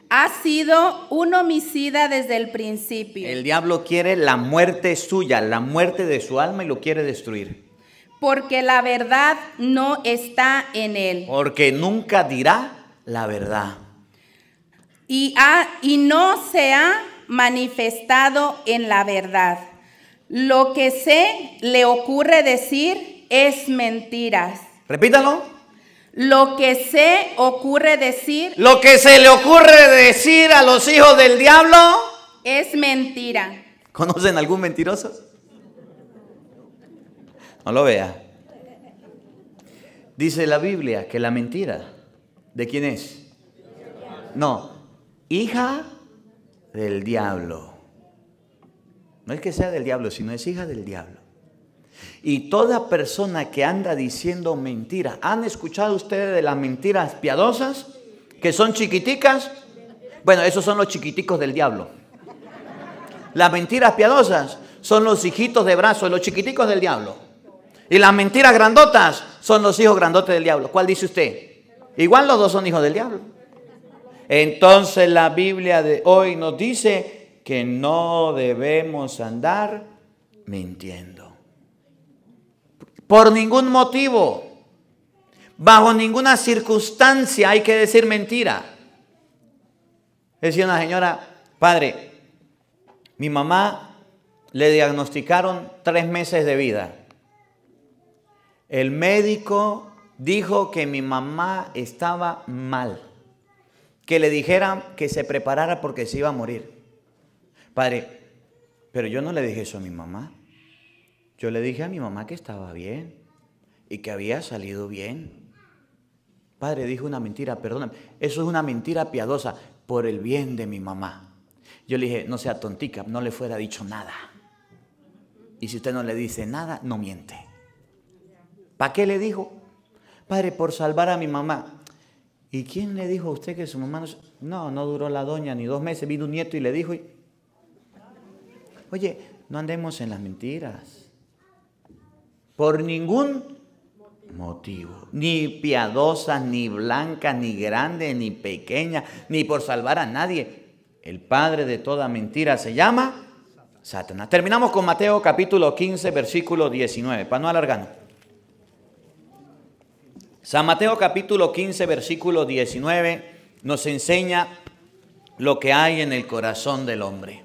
Ha sido un homicida desde el principio. El diablo quiere la muerte suya, la muerte de su alma y lo quiere destruir porque la verdad no está en él. Porque nunca dirá la verdad. Y, y no se ha manifestado en la verdad. Lo que se le ocurre decir es mentiras. Repítalo. Lo que se ocurre decir. Lo que se le ocurre decir a los hijos del diablo. Es mentira. ¿Conocen algún mentiroso? No lo vea. Dice la Biblia que la mentira, ¿de quién es? No, hija del diablo. No es que sea del diablo, sino es hija del diablo. Y toda persona que anda diciendo mentiras, ¿han escuchado ustedes de las mentiras piadosas? Que son chiquiticas. Bueno, esos son los chiquiticos del diablo. Las mentiras piadosas son los hijitos de brazos, los chiquiticos del diablo. Y las mentiras grandotas son los hijos grandotes del diablo. ¿Cuál dice usted? Igual los dos son hijos del diablo. Entonces la Biblia de hoy nos dice que no debemos andar mintiendo. Por ningún motivo, bajo ninguna circunstancia hay que decir mentira. Decía una señora, padre, mi mamá le diagnosticaron tres meses de vida. El médico dijo que mi mamá estaba mal, que le dijera que se preparara porque se iba a morir. Padre, pero yo no le dije eso a mi mamá. Yo le dije a mi mamá que estaba bien y que había salido bien. Padre, dijo una mentira, perdóname. Eso es una mentira piadosa por el bien de mi mamá. Yo le dije, no sea tontica, no le fuera dicho nada. Y si usted no le dice nada, no miente. ¿Para qué le dijo? Padre, por salvar a mi mamá. ¿Y quién le dijo a usted que su mamá no... No, no duró la doña ni dos meses. Vino un nieto y le dijo... Oye, no andemos en las mentiras. Por ningún motivo. Ni piadosa, ni blanca, ni grande, ni pequeña, ni por salvar a nadie. El padre de toda mentira se llama Satanás. Terminamos con Mateo capítulo 15, versículo 19, para no alargarnos. San Mateo capítulo 15, versículo 19 nos enseña lo que hay en el corazón del hombre.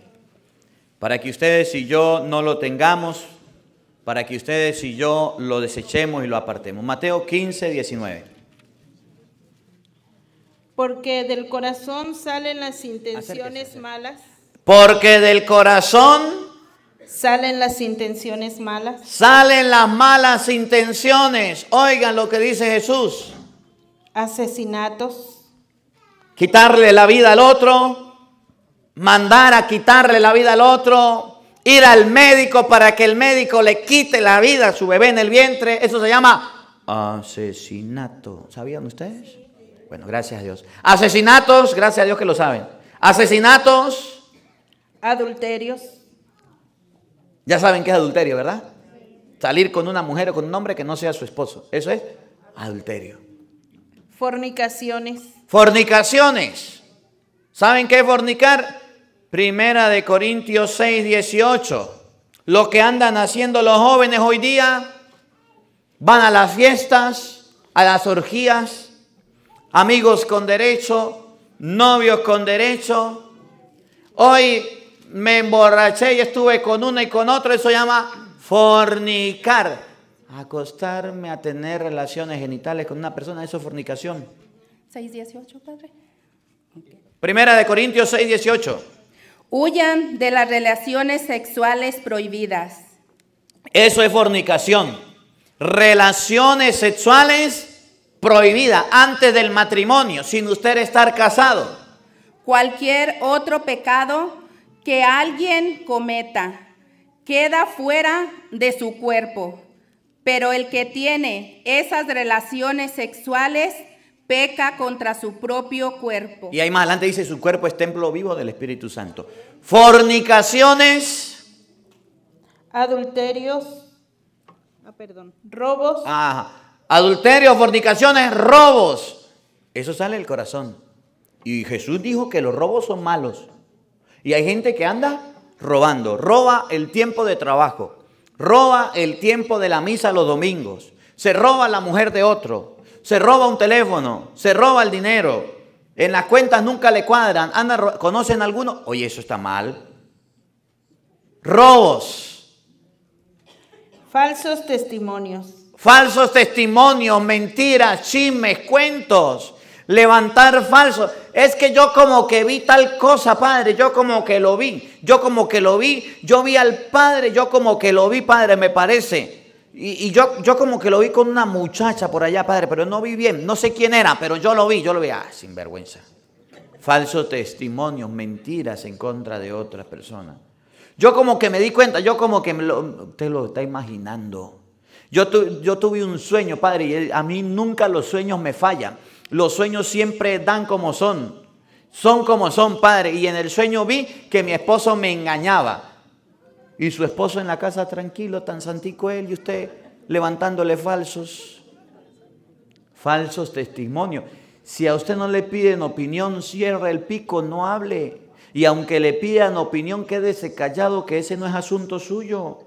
Para que ustedes y yo no lo tengamos, para que ustedes y yo lo desechemos y lo apartemos. Mateo 15, 19. Porque del corazón salen las intenciones malas. Porque del corazón Salen las intenciones malas. Salen las malas intenciones. Oigan lo que dice Jesús. Asesinatos. Quitarle la vida al otro. Mandar a quitarle la vida al otro. Ir al médico para que el médico le quite la vida a su bebé en el vientre. Eso se llama asesinato. ¿Sabían ustedes? Bueno, gracias a Dios. Asesinatos, gracias a Dios que lo saben. Asesinatos. Adulterios ya saben que es adulterio, ¿verdad? Salir con una mujer o con un hombre que no sea su esposo. Eso es adulterio. Fornicaciones. Fornicaciones. ¿Saben qué es fornicar? Primera de Corintios 6, 18. Lo que andan haciendo los jóvenes hoy día, van a las fiestas, a las orgías, amigos con derecho, novios con derecho. Hoy me emborraché y estuve con una y con otro, eso llama fornicar. Acostarme a tener relaciones genitales con una persona, eso es fornicación. 6.18, Padre. Primera de Corintios 6.18. Huyan de las relaciones sexuales prohibidas. Eso es fornicación. Relaciones sexuales prohibidas antes del matrimonio, sin usted estar casado. Cualquier otro pecado que alguien cometa queda fuera de su cuerpo, pero el que tiene esas relaciones sexuales peca contra su propio cuerpo. Y ahí más adelante dice, su cuerpo es templo vivo del Espíritu Santo. Fornicaciones. Adulterios. Ah, perdón. Robos. Ajá. Adulterios, fornicaciones, robos. Eso sale del corazón. Y Jesús dijo que los robos son malos. Y hay gente que anda robando, roba el tiempo de trabajo, roba el tiempo de la misa los domingos, se roba la mujer de otro, se roba un teléfono, se roba el dinero, en las cuentas nunca le cuadran, anda, conocen a alguno, oye, eso está mal. Robos. Falsos testimonios. Falsos testimonios, mentiras, chismes, cuentos levantar falso. Es que yo como que vi tal cosa, Padre, yo como que lo vi, yo como que lo vi, yo vi al Padre, yo como que lo vi, Padre, me parece. Y, yo, yo como que lo vi con una muchacha por allá, Padre, pero no vi bien, no sé quién era, pero yo lo vi, yo lo vi, ah, vergüenza Falsos testimonios, mentiras en contra de otras personas. Yo como que me di cuenta, yo como que me lo, usted lo está imaginando. Yo, yo tuve un sueño, Padre, y a mí nunca los sueños me fallan. Los sueños siempre dan como son. Son como son, padre. Y en el sueño vi que mi esposo me engañaba. Y su esposo en la casa tranquilo, tan santico él, y usted levantándole falsos, falsos testimonios. Si a usted no le piden opinión, cierra el pico, no hable. Y aunque le pidan opinión, quédese callado, que ese no es asunto suyo.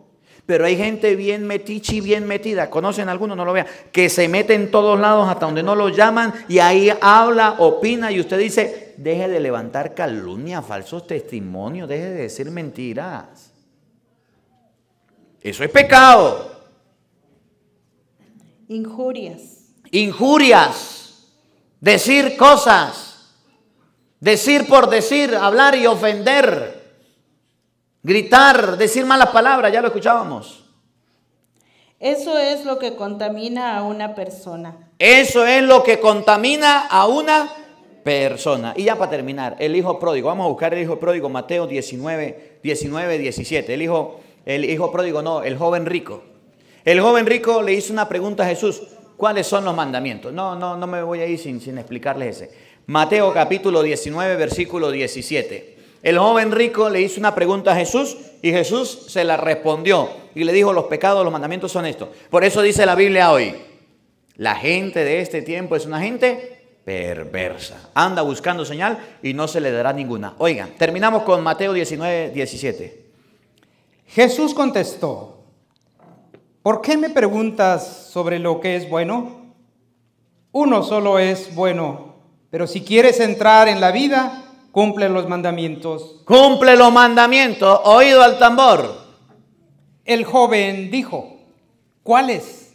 Pero hay gente bien metichi, bien metida, conocen alguno? algunos, no lo vean, que se mete en todos lados hasta donde no lo llaman y ahí habla, opina y usted dice, deje de levantar calumnia, falsos testimonios, deje de decir mentiras. Eso es pecado. Injurias. Injurias. Decir cosas. Decir por decir, hablar y ofender gritar, decir malas palabras, ya lo escuchábamos. Eso es lo que contamina a una persona. Eso es lo que contamina a una persona. Y ya para terminar, el hijo pródigo. Vamos a buscar el hijo pródigo, Mateo 19, 19, 17. El hijo, el hijo pródigo, no, el joven rico. El joven rico le hizo una pregunta a Jesús. ¿Cuáles son los mandamientos? No, no, no me voy a ir sin, sin explicarles ese. Mateo capítulo 19, versículo 17. El joven rico le hizo una pregunta a Jesús y Jesús se la respondió y le dijo, los pecados, los mandamientos son estos. Por eso dice la Biblia hoy, la gente de este tiempo es una gente perversa. Anda buscando señal y no se le dará ninguna. Oigan, terminamos con Mateo 19, 17. Jesús contestó, ¿por qué me preguntas sobre lo que es bueno? Uno solo es bueno, pero si quieres entrar en la vida, Cumple los mandamientos. Cumple los mandamientos. Oído al tambor. El joven dijo, ¿cuáles?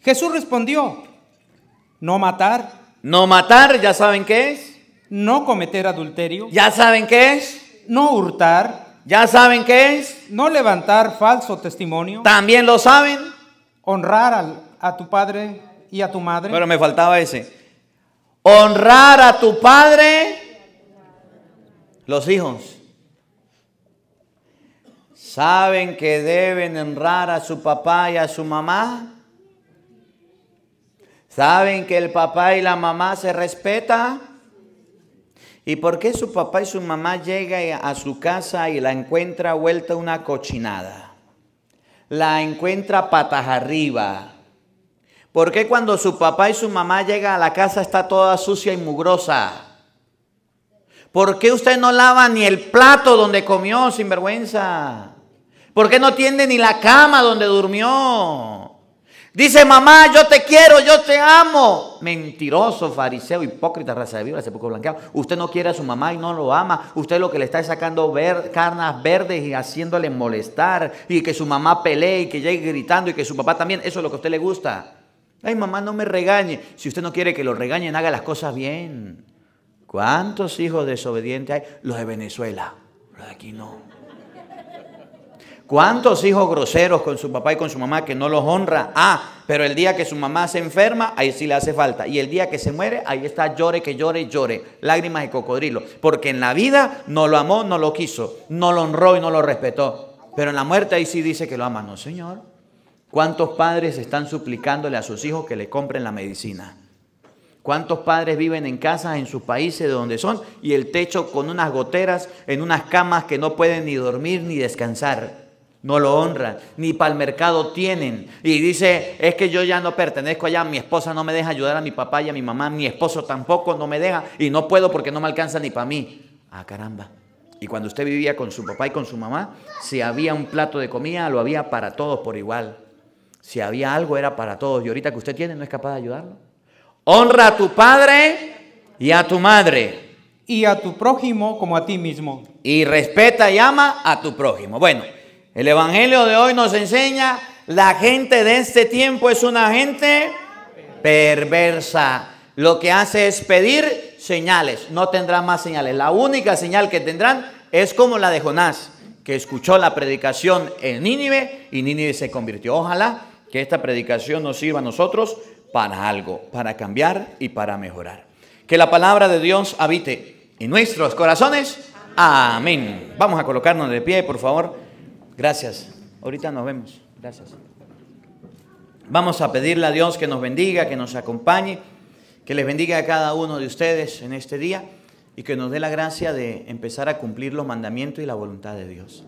Jesús respondió, no matar. No matar, ya saben qué es. No cometer adulterio. Ya saben qué es. No hurtar. Ya saben qué es. No levantar falso testimonio. También lo saben. Honrar a tu padre y a tu madre. Pero me faltaba ese. Honrar a tu padre los hijos saben que deben honrar a su papá y a su mamá. Saben que el papá y la mamá se respeta. ¿Y por qué su papá y su mamá llega a su casa y la encuentra vuelta una cochinada? La encuentra patas arriba. ¿Por qué cuando su papá y su mamá llega a la casa está toda sucia y mugrosa? ¿Por qué usted no lava ni el plato donde comió, sinvergüenza? ¿Por qué no tiende ni la cama donde durmió? Dice, mamá, yo te quiero, yo te amo. Mentiroso, fariseo, hipócrita, raza de víbora, poco blanqueado. Usted no quiere a su mamá y no lo ama. Usted lo que le está es sacando ver, carnas verdes y haciéndole molestar. Y que su mamá pelee y que llegue gritando y que su papá también. Eso es lo que a usted le gusta. Ay, mamá, no me regañe. Si usted no quiere que lo regañen, haga las cosas bien. ¿Cuántos hijos desobedientes hay? Los de Venezuela. Los de aquí no. ¿Cuántos hijos groseros con su papá y con su mamá que no los honra? Ah, pero el día que su mamá se enferma, ahí sí le hace falta. Y el día que se muere, ahí está llore, que llore, llore. Lágrimas de cocodrilo. Porque en la vida no lo amó, no lo quiso. No lo honró y no lo respetó. Pero en la muerte ahí sí dice que lo ama. No, señor. ¿Cuántos padres están suplicándole a sus hijos que le compren la medicina? ¿Cuántos padres viven en casas en sus países de donde son y el techo con unas goteras en unas camas que no pueden ni dormir ni descansar? No lo honran, ni para el mercado tienen. Y dice, es que yo ya no pertenezco allá, mi esposa no me deja ayudar a mi papá y a mi mamá, mi esposo tampoco no me deja y no puedo porque no me alcanza ni para mí. Ah, caramba. Y cuando usted vivía con su papá y con su mamá, si había un plato de comida, lo había para todos por igual. Si había algo, era para todos. Y ahorita que usted tiene, no es capaz de ayudarlo. Honra a tu padre y a tu madre. Y a tu prójimo como a ti mismo. Y respeta y ama a tu prójimo. Bueno, el Evangelio de hoy nos enseña, la gente de este tiempo es una gente perversa. Lo que hace es pedir señales. No tendrá más señales. La única señal que tendrán es como la de Jonás, que escuchó la predicación en Nínive y Nínive se convirtió. Ojalá que esta predicación nos sirva a nosotros para algo, para cambiar y para mejorar. Que la palabra de Dios habite en nuestros corazones. Amén. Vamos a colocarnos de pie, por favor. Gracias. Ahorita nos vemos. Gracias. Vamos a pedirle a Dios que nos bendiga, que nos acompañe, que les bendiga a cada uno de ustedes en este día y que nos dé la gracia de empezar a cumplir los mandamientos y la voluntad de Dios.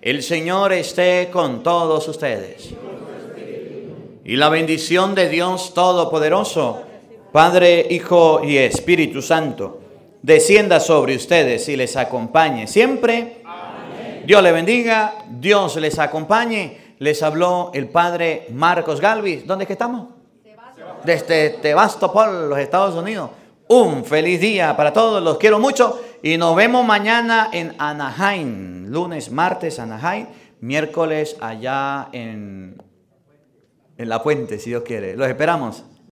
El Señor esté con todos ustedes. Y la bendición de Dios Todopoderoso, Padre, Hijo y Espíritu Santo, descienda sobre ustedes y les acompañe siempre. Dios le bendiga, Dios les acompañe. Les habló el Padre Marcos Galvis. ¿Dónde es que estamos? Desde Tebastopol, los Estados Unidos. Un feliz día para todos, los quiero mucho y nos vemos mañana en Anaheim, lunes, martes, Anaheim, miércoles allá en en la puente, si Dios quiere. Los esperamos.